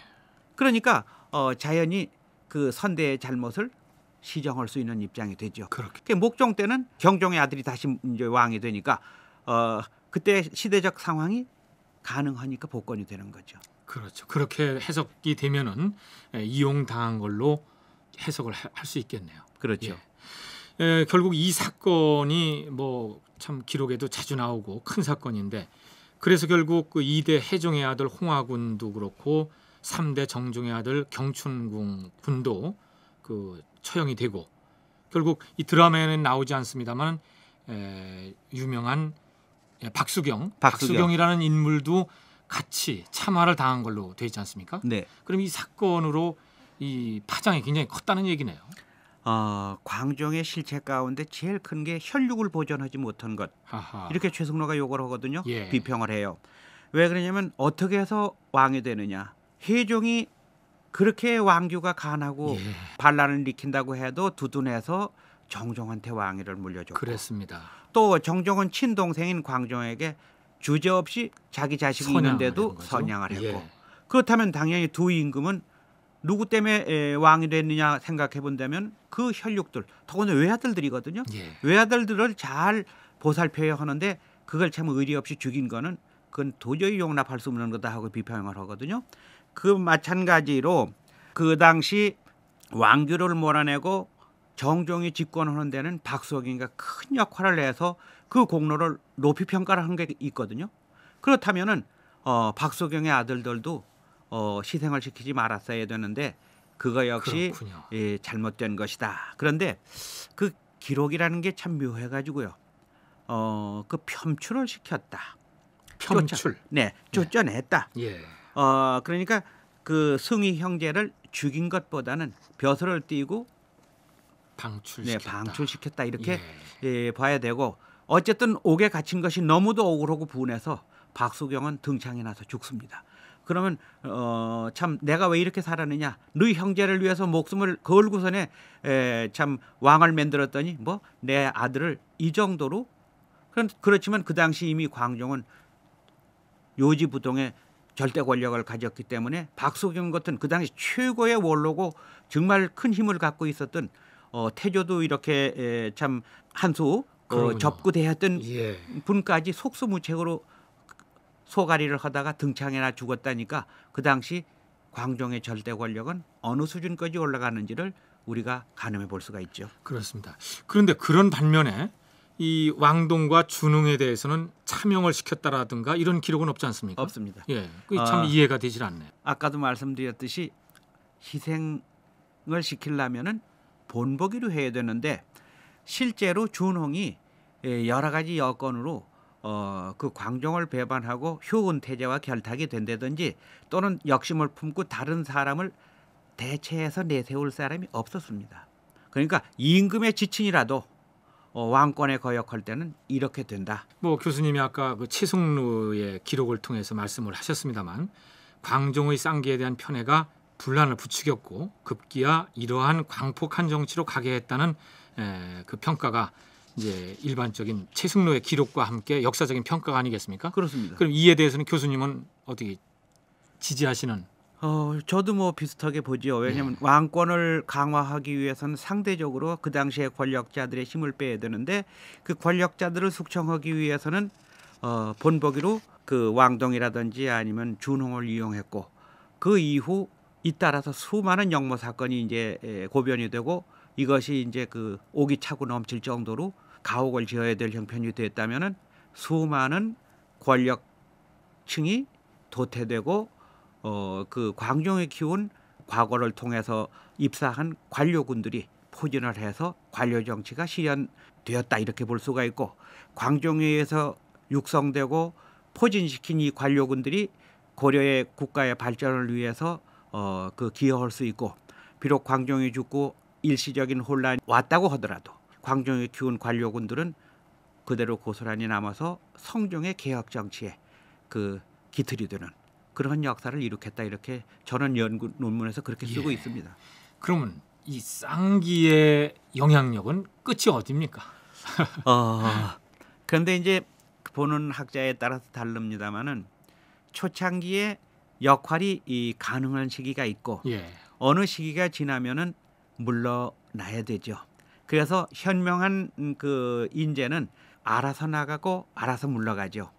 Speaker 4: 그러니까 어, 자연히 그 선대의 잘못을 시정할 수 있는 입장이 되죠. 그렇게 그러니까 목종 때는 경종의 아들이 다시 이제 왕이 되니까 어, 그때 시대적 상황이 가능하니까 복권이 되는 거죠. 그렇죠. 그렇게 해석이 되면은 예,
Speaker 3: 이용당한 걸로 해석을 할 수 있겠네요. 그렇죠. 예. 에, 예, 결국 이 사건이 뭐 참 기록에도 자주 나오고 큰 사건인데 그래서 결국 그 2대 해종의 아들 홍화군도 그렇고 3대 정종의 아들 경춘궁 군도 그 처형이 되고 결국 이 드라마에는 나오지 않습니다만 에, 유명한 예, 박수경, 박수경, 이라는 인물도 같이 참화를 당한 걸로 되어 있지 않습니까? 네. 그럼 이 사건으로 이 파장이 굉장히 컸다는 얘기네요.
Speaker 4: 어, 광종의 실책 가운데 제일 큰 게 혈육을 보존하지 못한 것. 아하. 이렇게 최승로가 요걸 하거든요. 예. 비평을 해요. 왜 그러냐면 어떻게 해서 왕이 되느냐. 혜종이 그렇게 왕규가 간하고 예. 반란을 일으킨다고 해도 두둔해서 정종한테 왕위를 물려줬고 그랬습니다. 또 정종은 친동생인 광종에게 주제 없이 자기 자식이 있는데도 선양을 했고 예. 그렇다면 당연히 두 임금은 누구 때문에 왕이 됐느냐 생각해 본다면 그 혈육들, 더군다 외아들들이거든요. 예. 외아들들을 잘 보살펴야 하는데 그걸 참 의리 없이 죽인 거는 그건 도저히 용납할 수 없는 거다 하고 비평을 하거든요. 그 마찬가지로 그 당시 왕규를 몰아내고 정종이 집권하는 데는 박수혁이가 큰 역할을 해서 그 공로를 높이 평가를 한 게 있거든요. 그렇다면은 어, 박소경의 아들들도 어, 희생을 시키지 말았어야 되는데 그거 역시 예, 잘못된 것이다. 그런데 그 기록이라는 게 참 묘해가지고요. 어, 그 폄출을 시켰다. 폄출. 네, 네, 쫓아냈다. 예. 어, 그러니까 그 승희 형제를 죽인 것보다는 벼슬을 띄고 방출시켰다. 네, 방출시켰다 이렇게 예. 예, 봐야 되고 어쨌든 옥에 갇힌 것이 너무도 억울하고 분해서 박수경은 등창이 나서 죽습니다. 그러면 어 참 내가 왜 이렇게 살았느냐? 너희 형제를 위해서 목숨을 걸고선에 에, 참 왕을 만들었더니 뭐 내 아들을 이 정도로 그런 그렇지만 그 당시 이미 광종은 요지부동의 절대 권력을 가졌기 때문에 박소경 같은 그 당시 최고의 원로고 정말 큰 힘을 갖고 있었던 어, 태조도 이렇게 에, 참 한수 어, 그 접대했던 예. 분까지 속수무책으로 소가리를 하다가 등창해나 죽었다니까 그 당시 광종의 절대 권력은 어느 수준까지 올라가는지를 우리가 가늠해 볼 수가 있죠.
Speaker 3: 그렇습니다. 그런데 그런 반면에 이 왕동과 준웅에 대해서는 차명을 시켰다라든가 이런 기록은 없지
Speaker 4: 않습니까? 없습니다. 예, 참 어, 이해가 되질 않네 아까도 말씀드렸듯이 희생을 시키려면은 본보기로 해야 되는데 실제로 준홍이 예, 여러 가지 여건으로 어, 그 광종을 배반하고 효은 태제와 결탁이 된다든지 또는 역심을 품고 다른 사람을 대체해서 내세울 사람이 없었습니다. 그러니까 임금의 지친이라도 어, 왕권에 거역할 때는 이렇게 된다. 뭐 교수님이 아까 그
Speaker 3: 치송루의 기록을 통해서 말씀을 하셨습니다만 광종의 쌍기에 대한 편애가 분란을 부추겼고 급기야 이러한 광폭한 정치로 가게 했다는 에, 그 평가가 이제 일반적인 최승로의 기록과 함께 역사적인 평가가 아니겠습니까? 그렇습니다. 그럼 이에 대해서는
Speaker 4: 교수님은 어떻게 지지하시는? 어, 저도 뭐 비슷하게 보지요. 왜냐하면 네. 왕권을 강화하기 위해서는 상대적으로 그 당시의 권력자들의 힘을 빼야 되는데 그 권력자들을 숙청하기 위해서는 어, 본보기로 그 왕동이라든지 아니면 준홍을 이용했고 그 이후 잇따라서 수많은 역모 사건이 이제 고변이 되고 이것이 이제 그 오기 차고 넘칠 정도로 가옥을 지어야 될 형편이 됐다면은 수많은 권력층이 도태되고 어, 그 광종의 키운 과거를 통해서 입사한 관료군들이 포진을 해서 관료 정치가 실현되었다 이렇게 볼 수가 있고 광종에 의해서 육성되고 포진시킨 이 관료군들이 고려의 국가의 발전을 위해서 어, 그 기여할 수 있고 비록 광종이 죽고 일시적인 혼란이 왔다고 하더라도 광종의 키운 관료군들은 그대로 고스란히 남아서 성종의 개혁 정치에 그 기틀이 되는 그런 역사를 일으켰다 이렇게 저는 연구 논문에서 그렇게 쓰고 예. 있습니다. 그러면 이 쌍기의 영향력은 끝이 어디입니까? 어, 그런데 이제 보는 학자에 따라서 다릅니다만은 초창기에 역할이 이 가능한 시기가 있고 예. 어느 시기가 지나면은 물러나야 되죠. 그래서 현명한 음, 그 인재는 알아서 나가고 알아서 물러가죠.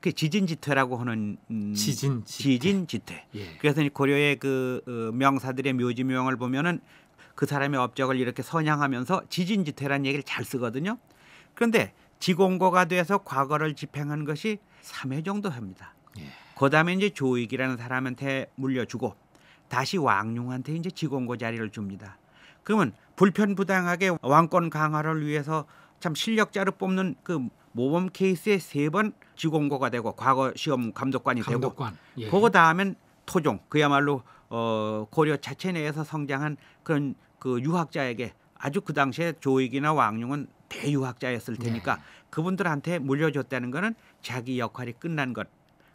Speaker 4: 그 지진지퇴라고 하는 음, 지진지퇴. 지진지퇴. 예. 그래서 고려의 그 어, 명사들의 묘지명을 보면은 그 사람의 업적을 이렇게 선양하면서 지진지퇴라는 얘기를 잘 쓰거든요. 그런데 지공고가 돼서 과거를 집행한 것이 3회 정도 합니다. 예. 그다음에 이제 조익이라는 사람한테 물려주고 다시 왕룡한테 이제 지공고 자리를 줍니다. 그러면 불편부당하게 왕권 강화를 위해서 참 실력자를 뽑는 그 모범 케이스의세 번 지공고가 되고 과거 시험 감독관이 감독관. 되고 예. 그거 다음엔 토종 그야말로 어 고려 자체 내에서 성장한 그런 그 유학자에게 아주 그 당시에 조익이나 왕룡은 대유학자였을 테니까 네. 그분들한테 물려줬다는 거는 자기 역할이 끝난 것.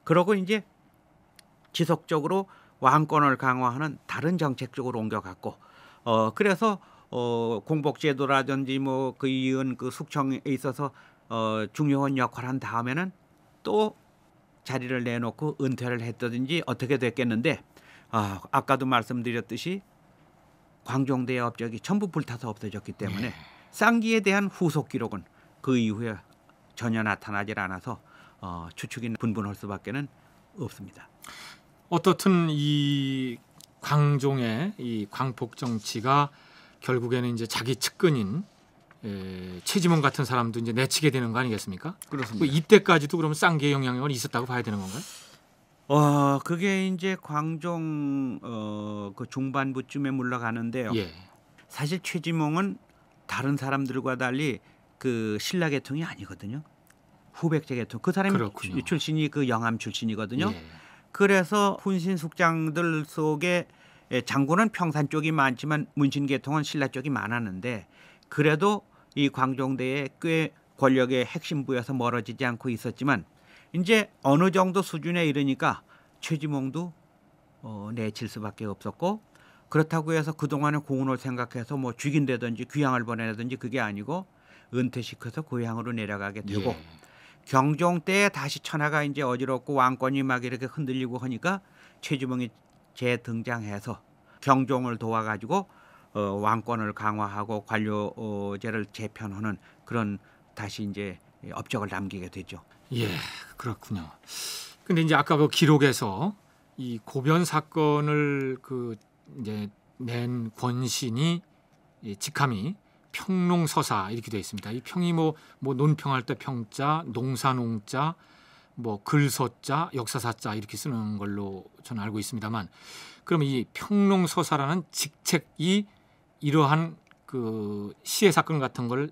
Speaker 4: 그러고 이제 지속적으로 왕권을 강화하는 다른 정책 쪽으로 옮겨갔고 어 그래서 어, 공복제도라든지 뭐그 이은 그 숙청에 있어서 어, 중요한 역할을 한 다음에는 또 자리를 내놓고 은퇴를 했다든지 어떻게 됐겠는데 아, 아까도 말씀드렸듯이 광종대의 업적이 전부 불타서 없어졌기 때문에 예. 쌍기에 대한 후속 기록은 그 이후에 전혀 나타나질 않아서 어, 추측이 분분할 수밖에는 없습니다. 어떻든 이 광종의 이
Speaker 3: 광폭 정치가 결국에는 이제 자기 측근인 에, 최지문 같은 사람도 이제 내치게 되는 거 아니겠습니까? 그렇습니다. 뭐 이때까지도 그러면 쌍기 영향력은 있었다고 봐야 되는 건가요?
Speaker 4: 어 그게 이제 광종 어그 중반부쯤에 물러가는데요. 예. 사실 최지몽은 다른 사람들과 달리 그 신라 계통이 아니거든요. 후백제 계통 그 사람이 그렇군요. 출신이 그 영암 출신이거든요. 예. 그래서 훈신 숙장들 속에 예, 장군은 평산 쪽이 많지만 문신 계통은 신라 쪽이 많았는데 그래도 이 광종대에 꽤 권력의 핵심 부여서 멀어지지 않고 있었지만 이제 어느 정도 수준에 이르니까 최지몽도 어, 내칠 수밖에 없었고 그렇다고 해서 그동안에 공헌을 생각해서 뭐 죽인다든지 귀향을 보내든지 라 그게 아니고 은퇴시켜서 고향으로 내려가게 되고 예. 경종 때에 다시 천하가 이제 어지럽고 왕권이 막 이렇게 흔들리고 하니까 최지몽이 재등장해서 경종을 도와가지고 어, 왕권을 강화하고 관료제를 어, 재편하는 그런 다시 이제 업적을 남기게 되죠. 예, 그렇군요.
Speaker 3: 근데 이제 아까 그 기록에서 이 고변 사건을 그 이제 낸 권신이 이 직함이 평농서사 이렇게 되어 있습니다. 이 평이 뭐, 뭐 논평할 때 평자, 농사농자, 뭐 글서자, 역사사자 이렇게 쓰는 걸로 저는 알고 있습니다만 그럼 이 평농서사라는 직책이 이러한 그 시해 사건 같은 걸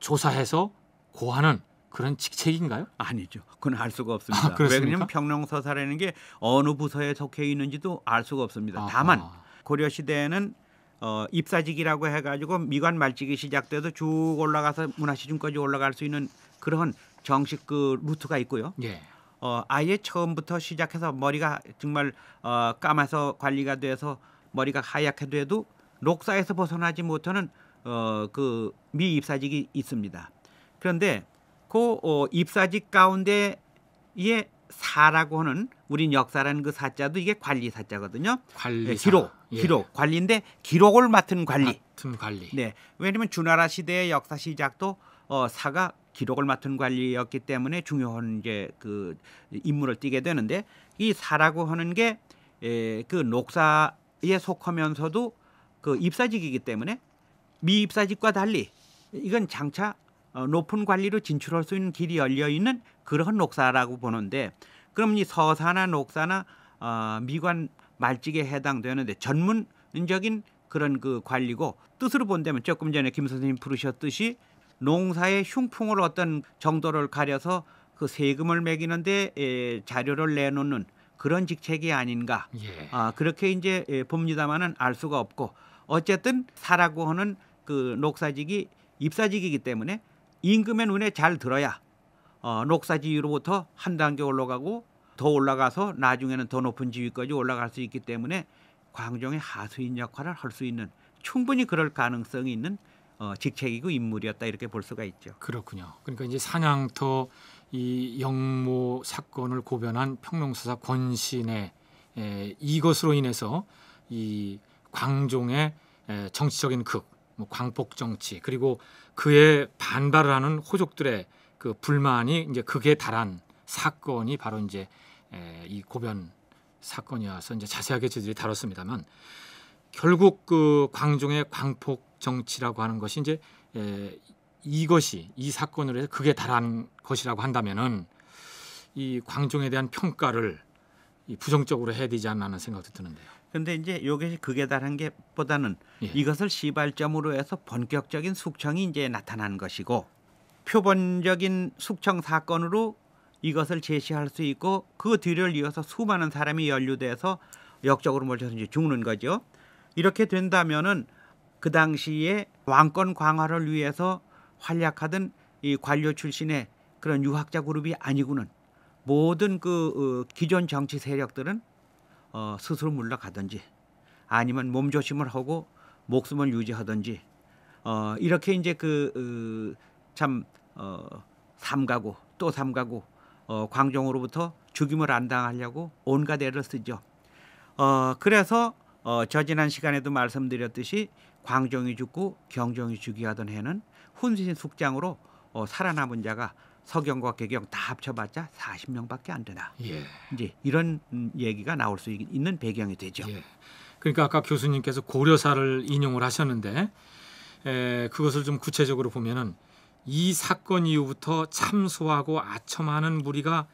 Speaker 3: 조사해서
Speaker 4: 고하는 그런 직책인가요? 아니죠. 그건 알 수가 아, 없습니다. 아, 왜냐하면 평농서사라는 게 어느 부서에 속해 있는지도 알 수가 없습니다. 아, 다만 고려 시대에는 어, 입사직이라고 해가지고 미관 말직이 시작돼서 쭉 올라가서 문화시중까지 올라갈 수 있는 그런 정식 그 루트가 있고요. 예. 어, 아예 처음부터 시작해서 머리가 정말 어, 까마서 관리가 돼서 머리가 하얗게 돼도 녹사에서 벗어나지 못하는 어, 그 미입사직이 있습니다. 그런데 그 어, 입사직 가운데에 사라고 하는 우린 역사라는 그 사자도 이게 관리 사자거든요. 관리 네, 기록, 예. 기록 관리인데 기록을 맡은 관리. 맡은 관리. 네, 왜냐하면 주나라 시대의 역사 시작도 어, 사가 기록을 맡은 관리였기 때문에 중요한 이제 그 임무를 띠게 되는데 이 사라고 하는 게그 예, 녹사에 속하면서도 그 입사직이기 때문에 미입사직과 달리 이건 장차 어, 높은 관리로 진출할 수 있는 길이 열려 있는 그런 녹사라고 보는데 그럼 이 서사나 녹사나 어, 미관 말직에 해당되는데 전문적인 그런 그 관리고 뜻으로 본다면 조금 전에 김 선생님 부르셨듯이 농사의 흉풍을 어떤 정도를 가려서 그 세금을 매기는데 자료를 내놓는 그런 직책이 아닌가. 예. 아, 그렇게 이제 봅니다만은 알 수가 없고 어쨌든 사라고 하는 그 녹사직이 입사직이기 때문에 임금의 눈에 잘 들어야 어, 녹사직으로부터한 단계 올라가고 더 올라가서 나중에는 더 높은 지위까지 올라갈 수 있기 때문에 광종의 하수인 역할을 할 수 있는 충분히 그럴 가능성이 있는 어, 직책이고 인물이었다 이렇게 볼 수가 있죠. 그렇군요.
Speaker 3: 그러니까 이제 사냥터 이 영모 사건을 고변한 평론사사 권신의 에, 이것으로 인해서 이 광종의 에, 정치적인 극, 뭐 광폭 정치 그리고 그의 반발을 하는 호족들의 그 불만이 이제 극에 달한 사건이 바로 이제 에, 이 고변 사건이어서 이제 자세하게 저희들이 다뤘습니다만 결국 그 광종의 광폭 정치라고 하는 것이 이제 에, 이것이 이 사건으로 해서 그게 달한 것이라고 한다면은 이 광종에 대한 평가를
Speaker 4: 이 부정적으로 해야 되지 않나 하는 생각도 드는데요. 근데 이제 요게 그게 다른 게 보다는 예. 이것을 시발점으로 해서 본격적인 숙청이 이제 나타난 것이고 표본적인 숙청 사건으로 이것을 제시할 수 있고 그 뒤를 이어서 수많은 사람이 연루돼서 역적으로 몰려서 이제 죽는 거죠. 이렇게 된다면은 그 당시에 왕권 강화를 위해서 활약하던 이 관료 출신의 그런 유학자 그룹이 아니고는 모든 그 어, 기존 정치 세력들은 어, 스스로 물러가든지 아니면 몸조심을 하고 목숨을 유지하든지 어, 이렇게 이제 그참 어, 어 삼가고 또 삼가고 어, 광종으로부터 죽임을 안 당하려고 온갖 애를 쓰죠. 어, 그래서 어, 저 지난 시간에도 말씀드렸듯이 광종이 죽고 경종이 즉위하던 해는 훈신 숙장으로 어, 살아남은 자가 서경과 개경 다 합쳐봤자 40명밖에 안 되나. 예. 이제 이런 음, 얘기가 나올 수 있는 배경이 되죠. 예. 그러니까 아까 교수님께서 고려사를
Speaker 3: 인용을 하셨는데 에, 그것을 좀 구체적으로 보면은 이 사건 이후부터 참소하고 아첨하는 무리가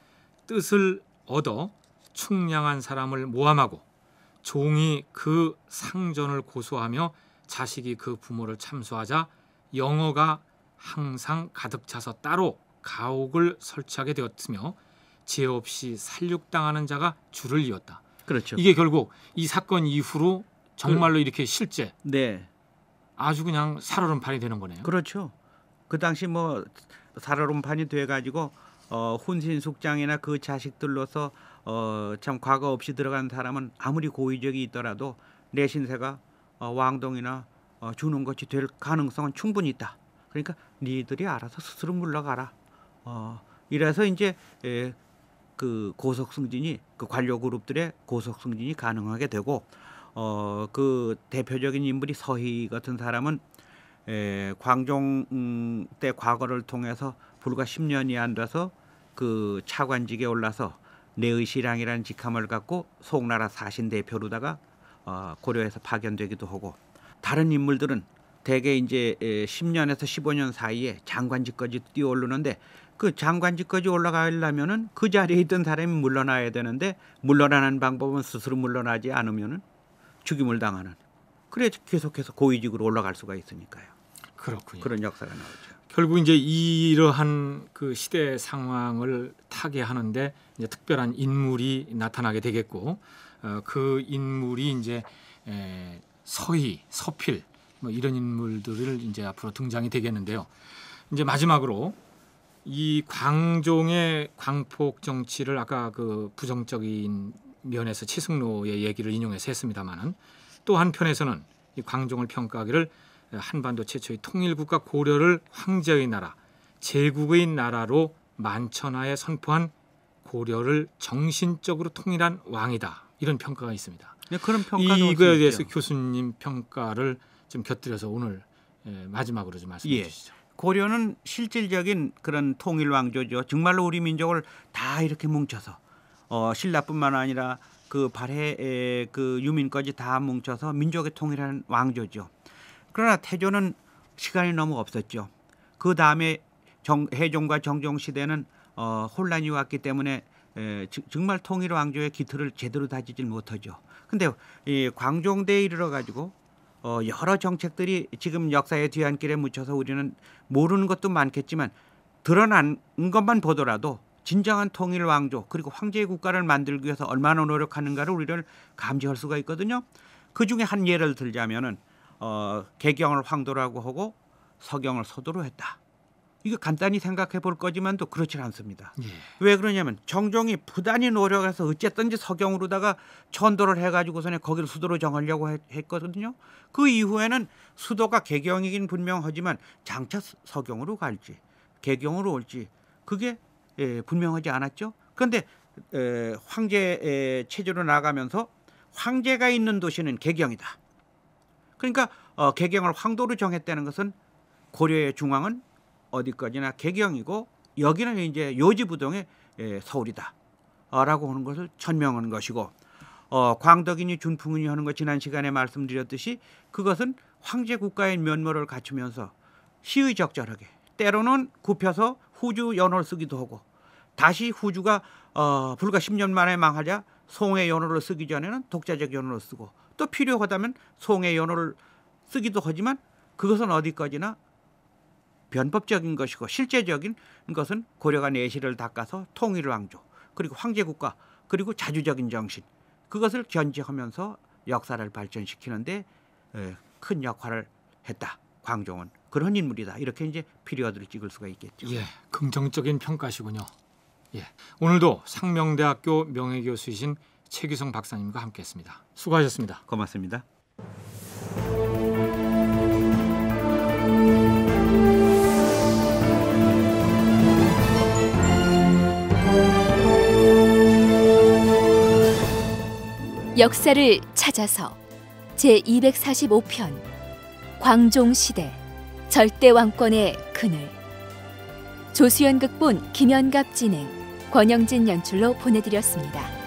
Speaker 3: 뜻을 얻어 충량한 사람을 모함하고 종이 그 상전을 고소하며 자식이 그 부모를 참소하자 영어가 항상 가득 차서 따로 가옥을 설치하게 되었으며 죄 없이 살육당하는 자가 줄을 이었다. 그렇죠. 이게 결국 이 사건 이후로 정말로 그, 이렇게 실제
Speaker 4: 네. 아주 그냥 살얼음판이 되는 거네요. 그렇죠. 그 당시 뭐 살얼음판이 돼 가지고 어 혼신숙장이나 그 자식들로서 어, 참 과거 없이 들어간 사람은 아무리 고의적이 있더라도 내 신세가 어, 왕동이나 어, 주는 것이 될 가능성은 충분히 있다. 그러니까 니들이 알아서 스스로 물러가라. 어, 이래서 이제 에, 예, 그 고속 승진이 그 관료 그룹들의 고속 승진이 가능하게 되고 어, 그 대표적인 인물이 서희 같은 사람은 에, 예, 광종 음, 때 과거를 통해서 불과 10년이 안 돼서 그 차관직에 올라서 내의실랑이라는 직함을 갖고 송나라 사신 대표로다가 어, 고려에서 파견되기도 하고 다른 인물들은 대개 이제 10년에서 15년 사이에 장관직까지 뛰어오르는데 그 장관직까지 올라가려면은 그 자리에 있던 사람이 물러나야 되는데 물러나는 방법은 스스로 물러나지 않으면은 죽임을 당하는 그래 계속해서 고위직으로 올라갈 수가 있으니까요. 그렇군요. 그런 역사가 나오죠. 결국 이제
Speaker 3: 이러한 그 시대 상황을 타개하는데 이제 특별한 인물이 나타나게 되겠고 어, 그 인물이 이제 에, 서희, 서필 뭐 이런 인물들을 이제 앞으로 등장이 되겠는데요. 이제 마지막으로 이 광종의 광폭 정치를 아까 그 부정적인 면에서 치승로의 얘기를 인용해서 했습니다만은 또 한편에서는 이 광종을 평가하기를 한반도 최초의 통일국가 고려를 황제의 나라, 제국의 나라로 만천하에 선포한 고려를 정신적으로 통일한 왕이다. 이런 평가가 있습니다.
Speaker 4: 네, 그런 평가 이거에 대해서
Speaker 3: 교수님 평가를 좀 곁들여서 오늘 예, 마지막으로 좀 말씀해 예. 주시죠.
Speaker 4: 고려는 실질적인 그런 통일 왕조죠. 정말로 우리 민족을 다 이렇게 뭉쳐서 어, 신라뿐만 아니라 그 발해 그 유민까지 다 뭉쳐서 민족의 통일한 왕조죠. 그러나 태조는 시간이 너무 없었죠. 그 다음에 해종과 정종 시대는 어, 혼란이 왔기 때문에 에, 정말 통일 왕조의 기틀을 제대로 다지질 못하죠. 근데 이 광종대에 이르러 가지고 어, 여러 정책들이 지금 역사의 뒤안길에 묻혀서 우리는 모르는 것도 많겠지만 드러난 것만 보더라도 진정한 통일 왕조 그리고 황제의 국가를 만들기 위해서 얼마나 노력하는가를 우리를 감지할 수가 있거든요. 그 중에 한 예를 들자면은 어, 개경을 황도라고 하고 서경을 서도로 했다. 이거 간단히 생각해 볼 거지만도 그렇지 않습니다. 예. 왜 그러냐면 정종이 부단히 노력해서 어쨌든지 서경으로다가 천도를 해가지고서는 거기를 수도로 정하려고 했거든요. 그 이후에는 수도가 개경이긴 분명하지만 장차 서경으로 갈지 개경으로 올지 그게 예, 분명하지 않았죠. 그런데 에, 황제 에, 체제로 나가면서 황제가 있는 도시는 개경이다. 그러니까 어, 개경을 황도로 정했다는 것은 고려의 중앙은 어디까지나 개경이고 여기는 이제 요지부동의 예, 서울이다라고 어, 하는 것을 천명하는 것이고 어, 광덕이니 준풍이니 하는 것 지난 시간에 말씀드렸듯이 그것은 황제 국가의 면모를 갖추면서 시의적절하게 때로는 굽혀서 후주 연호를 쓰기도 하고 다시 후주가 어, 불과 10년 만에 망하자 송의 연호를 쓰기 전에는 독자적 연호를 쓰고 또 필요하다면 송해 연호를 쓰기도 하지만 그것은 어디까지나 변법적인 것이고 실제적인 것은 고려가 내실을 닦아서 통일왕조 그리고 황제국가 그리고 자주적인 정신 그것을 견제하면서 역사를 발전시키는데 큰 역할을 했다. 광종은 그런 인물이다. 이렇게 이제 필요하드를 찍을 수가 있겠죠.
Speaker 1: 예,
Speaker 3: 긍정적인 평가시군요. 예, 오늘도 상명대학교 명예교수이신 최규성 박사님과 함께했습니다. 수고하셨습니다. 고맙습니다.
Speaker 1: 역사를 찾아서 제 245편 광종 시대 절대 왕권의 그늘 조수연 극본 김연갑 진행 권영진 연출로 보내드렸습니다.